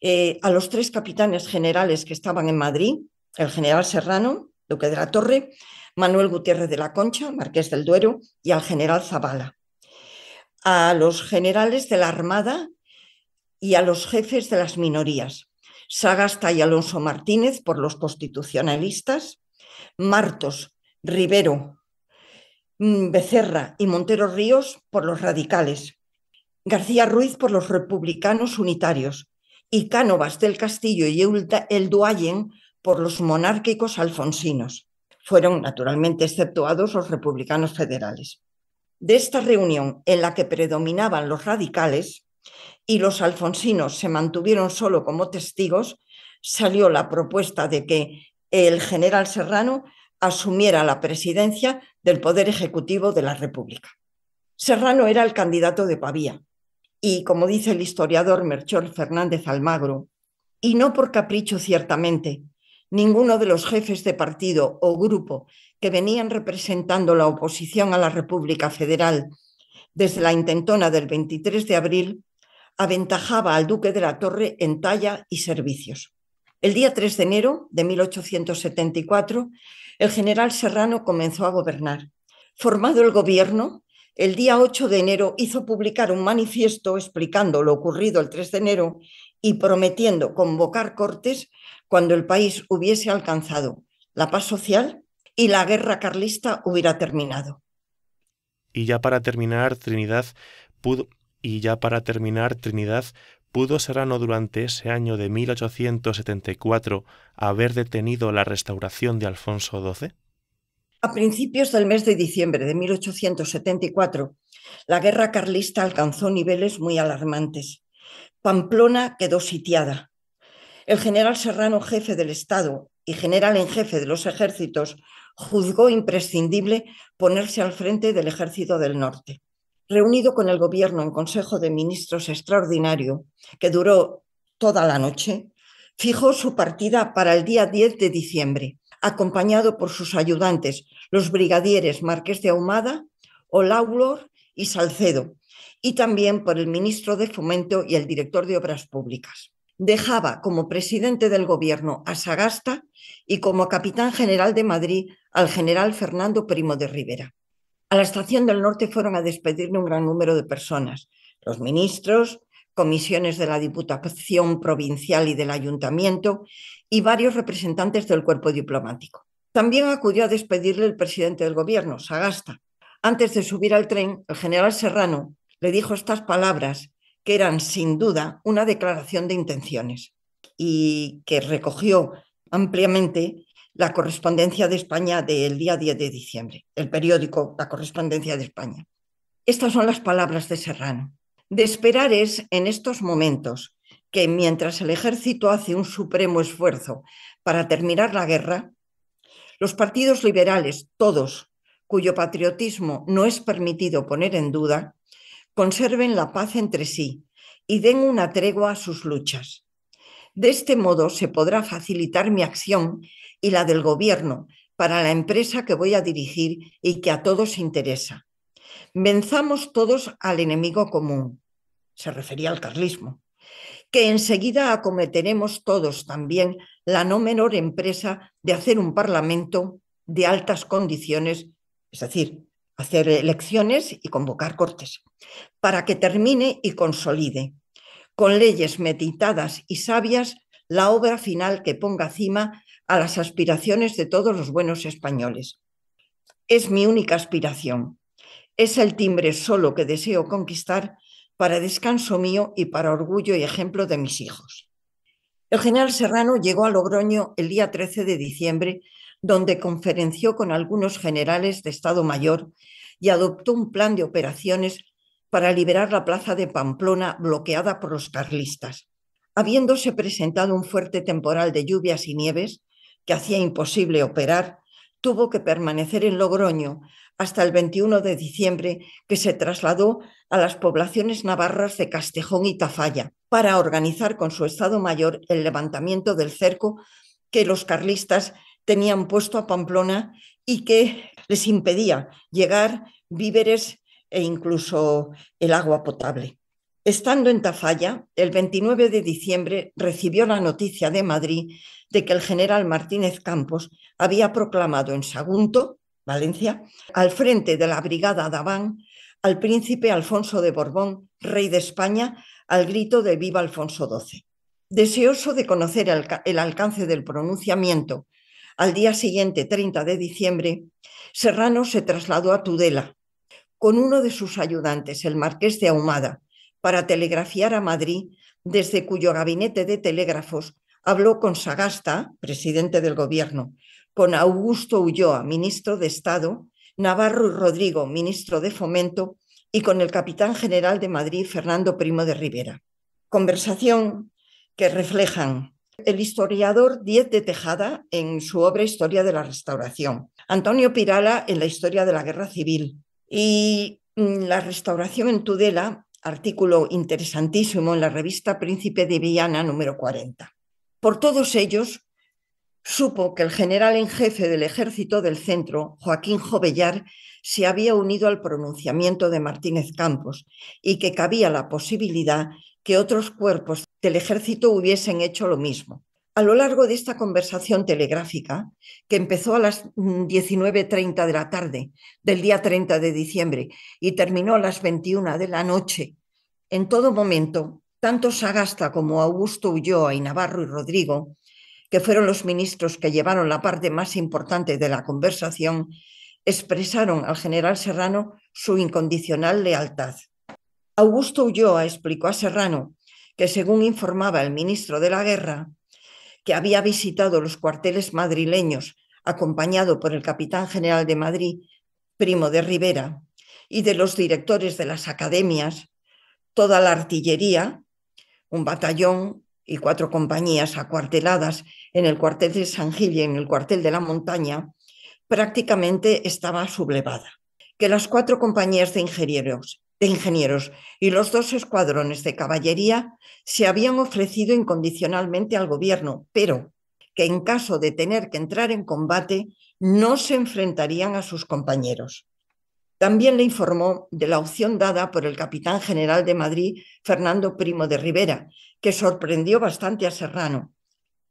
eh, a los tres capitanes generales que estaban en Madrid, el general Serrano, duque de la Torre, Manuel Gutiérrez de la Concha, marqués del Duero, y al general Zavala. A los generales de la Armada y a los jefes de las minorías, Sagasta y Alonso Martínez por los constitucionalistas, Martos, Rivero, mm, Becerra y Montero Ríos por los radicales, García Ruiz por los republicanos unitarios, y Cánovas del Castillo y el Duayen por los monárquicos alfonsinos. Fueron naturalmente exceptuados los republicanos federales. De esta reunión, en la que predominaban los radicales y los alfonsinos se mantuvieron solo como testigos, salió la propuesta de que el general Serrano asumiera la presidencia del Poder Ejecutivo de la República. Serrano era el candidato de Pavía, y como dice el historiador Merchor Fernández Almagro, y no por capricho ciertamente, ninguno de los jefes de partido o grupo que venían representando la oposición a la República Federal desde la intentona del 23 de abril aventajaba al duque de la Torre en talla y servicios. El día 3 de enero de 1874, el general Serrano comenzó a gobernar. Formado el gobierno, el día 8 de enero hizo publicar un manifiesto explicando lo ocurrido el 3 de enero y prometiendo convocar cortes cuando el país hubiese alcanzado la paz social y la guerra carlista hubiera terminado. Y ya para terminar, Trinidad pudo y ya para pudo Serrano durante ese año de 1874 haber detenido la restauración de Alfonso XII? A principios del mes de diciembre de 1874, la guerra carlista alcanzó niveles muy alarmantes. Pamplona quedó sitiada. El general Serrano, jefe del Estado y general en jefe de los ejércitos, juzgó imprescindible ponerse al frente del ejército del norte. Reunido con el gobierno en Consejo de Ministros extraordinario, que duró toda la noche, fijó su partida para el día 10 de diciembre acompañado por sus ayudantes, los brigadieres Marqués de Ahumada, Olaulor y Salcedo, y también por el ministro de Fomento y el director de Obras Públicas. Dejaba como presidente del gobierno a Sagasta y como capitán general de Madrid al general Fernando Primo de Rivera. A la estación del norte fueron a despedirle un gran número de personas, los ministros, comisiones de la Diputación Provincial y del Ayuntamiento y varios representantes del cuerpo diplomático. También acudió a despedirle el presidente del gobierno, Sagasta. Antes de subir al tren, el general Serrano le dijo estas palabras, que eran sin duda una declaración de intenciones y que recogió ampliamente la correspondencia de España del día 10 de diciembre, el periódico La Correspondencia de España. Estas son las palabras de Serrano. De esperar es, en estos momentos, que mientras el ejército hace un supremo esfuerzo para terminar la guerra, los partidos liberales, todos, cuyo patriotismo no es permitido poner en duda, conserven la paz entre sí y den una tregua a sus luchas. De este modo se podrá facilitar mi acción y la del Gobierno para la empresa que voy a dirigir y que a todos interesa. Venzamos todos al enemigo común, se refería al carlismo, que enseguida acometeremos todos también la no menor empresa de hacer un parlamento de altas condiciones, es decir, hacer elecciones y convocar cortes, para que termine y consolide, con leyes meditadas y sabias, la obra final que ponga cima a las aspiraciones de todos los buenos españoles. Es mi única aspiración, es el timbre solo que deseo conquistar para descanso mío y para orgullo y ejemplo de mis hijos. El general Serrano llegó a Logroño el día 13 de diciembre, donde conferenció con algunos generales de Estado Mayor y adoptó un plan de operaciones para liberar la plaza de Pamplona bloqueada por los carlistas. Habiéndose presentado un fuerte temporal de lluvias y nieves que hacía imposible operar, tuvo que permanecer en Logroño hasta el 21 de diciembre, que se trasladó a las poblaciones navarras de Castejón y Tafalla para organizar con su Estado Mayor el levantamiento del cerco que los carlistas tenían puesto a Pamplona y que les impedía llegar víveres e incluso el agua potable. Estando en Tafalla, el 29 de diciembre recibió la noticia de Madrid de que el general Martínez Campos había proclamado en Sagunto, Valencia, al frente de la brigada Daván, al príncipe Alfonso de Borbón, rey de España, al grito de Viva Alfonso XII. Deseoso de conocer el, el alcance del pronunciamiento, al día siguiente, 30 de diciembre, Serrano se trasladó a Tudela con uno de sus ayudantes, el marqués de Ahumada, para telegrafiar a Madrid, desde cuyo gabinete de telégrafos habló con Sagasta, presidente del gobierno, con Augusto Ulloa, ministro de Estado, Navarro Rodrigo, ministro de Fomento, y con el capitán general de Madrid, Fernando Primo de Rivera. Conversación que reflejan el historiador Diez de Tejada en su obra Historia de la Restauración, Antonio Pirala en la Historia de la Guerra Civil y mm, la Restauración en Tudela artículo interesantísimo en la revista Príncipe de Viana número 40. Por todos ellos, supo que el general en jefe del ejército del centro, Joaquín Jovellar, se había unido al pronunciamiento de Martínez Campos y que cabía la posibilidad que otros cuerpos del ejército hubiesen hecho lo mismo. A lo largo de esta conversación telegráfica, que empezó a las 19.30 mm, de la tarde del día 30 de diciembre y terminó a las 21 de la noche, en todo momento, tanto Sagasta como Augusto Ulloa y Navarro y Rodrigo, que fueron los ministros que llevaron la parte más importante de la conversación, expresaron al general Serrano su incondicional lealtad. Augusto Ulloa explicó a Serrano que, según informaba el ministro de la Guerra, que había visitado los cuarteles madrileños, acompañado por el capitán general de Madrid, primo de Rivera, y de los directores de las academias, toda la artillería, un batallón y cuatro compañías acuarteladas en el cuartel de San Gil y en el cuartel de la montaña, prácticamente estaba sublevada. Que las cuatro compañías de ingenieros de ingenieros y los dos escuadrones de caballería se habían ofrecido incondicionalmente al gobierno, pero que en caso de tener que entrar en combate no se enfrentarían a sus compañeros. También le informó de la opción dada por el capitán general de Madrid, Fernando Primo de Rivera, que sorprendió bastante a Serrano.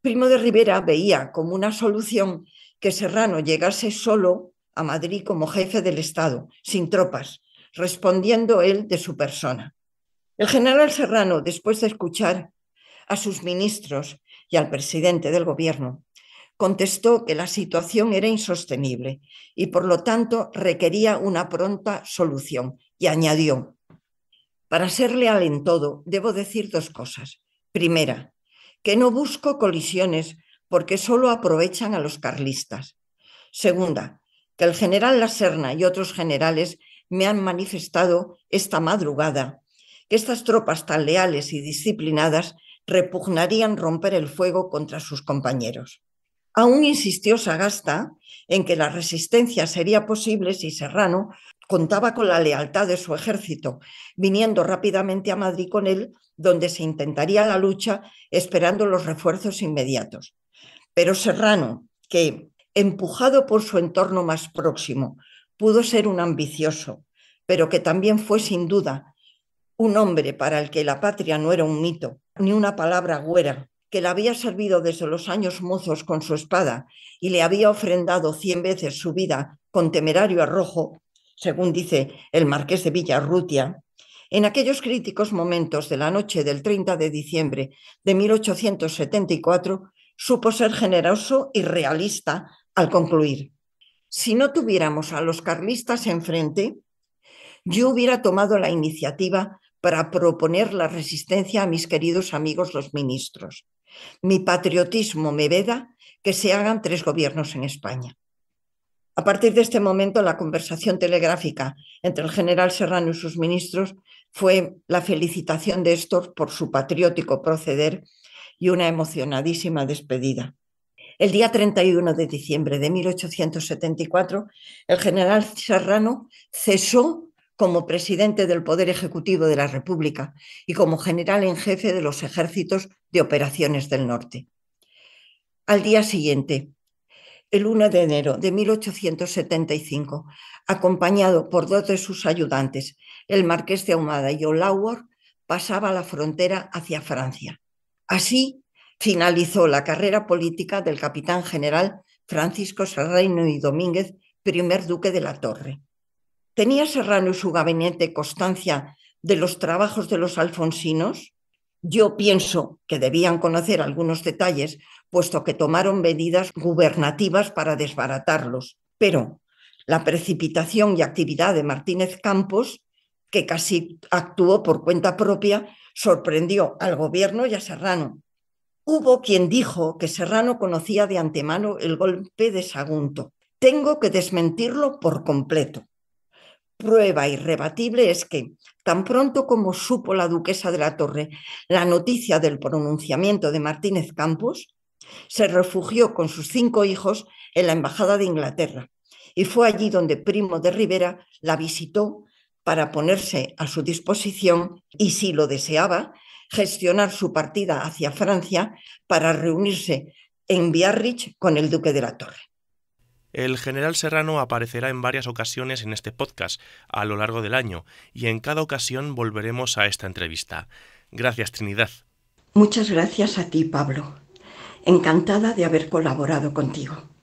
Primo de Rivera veía como una solución que Serrano llegase solo a Madrid como jefe del Estado, sin tropas, respondiendo él de su persona. El general Serrano, después de escuchar a sus ministros y al presidente del gobierno, contestó que la situación era insostenible y por lo tanto requería una pronta solución y añadió, para ser leal en todo, debo decir dos cosas. Primera, que no busco colisiones porque solo aprovechan a los carlistas. Segunda, que el general Laserna y otros generales me han manifestado esta madrugada que estas tropas tan leales y disciplinadas repugnarían romper el fuego contra sus compañeros. Aún insistió Sagasta en que la resistencia sería posible si Serrano contaba con la lealtad de su ejército, viniendo rápidamente a Madrid con él, donde se intentaría la lucha esperando los refuerzos inmediatos. Pero Serrano, que, empujado por su entorno más próximo, pudo ser un ambicioso, pero que también fue sin duda un hombre para el que la patria no era un mito, ni una palabra güera, que le había servido desde los años mozos con su espada y le había ofrendado cien veces su vida con temerario arrojo, según dice el marqués de Villarrutia, en aquellos críticos momentos de la noche del 30 de diciembre de 1874 supo ser generoso y realista al concluir si no tuviéramos a los carlistas enfrente, yo hubiera tomado la iniciativa para proponer la resistencia a mis queridos amigos los ministros. Mi patriotismo me veda que se hagan tres gobiernos en España. A partir de este momento, la conversación telegráfica entre el general Serrano y sus ministros fue la felicitación de estos por su patriótico proceder y una emocionadísima despedida. El día 31 de diciembre de 1874, el general Serrano cesó como presidente del Poder Ejecutivo de la República y como general en jefe de los ejércitos de operaciones del norte. Al día siguiente, el 1 de enero de 1875, acompañado por dos de sus ayudantes, el marqués de Ahumada y Olauer, pasaba la frontera hacia Francia. Así finalizó la carrera política del capitán general Francisco Serrano y Domínguez, primer duque de la Torre. ¿Tenía Serrano y su gabinete constancia de los trabajos de los alfonsinos? Yo pienso que debían conocer algunos detalles, puesto que tomaron medidas gubernativas para desbaratarlos, pero la precipitación y actividad de Martínez Campos, que casi actuó por cuenta propia, sorprendió al gobierno y a Serrano, Hubo quien dijo que Serrano conocía de antemano el golpe de Sagunto. Tengo que desmentirlo por completo. Prueba irrebatible es que, tan pronto como supo la duquesa de la Torre la noticia del pronunciamiento de Martínez Campos, se refugió con sus cinco hijos en la Embajada de Inglaterra y fue allí donde Primo de Rivera la visitó para ponerse a su disposición y, si lo deseaba, gestionar su partida hacia Francia para reunirse en Biarritz con el duque de la Torre. El general Serrano aparecerá en varias ocasiones en este podcast a lo largo del año y en cada ocasión volveremos a esta entrevista. Gracias, Trinidad. Muchas gracias a ti, Pablo. Encantada de haber colaborado contigo.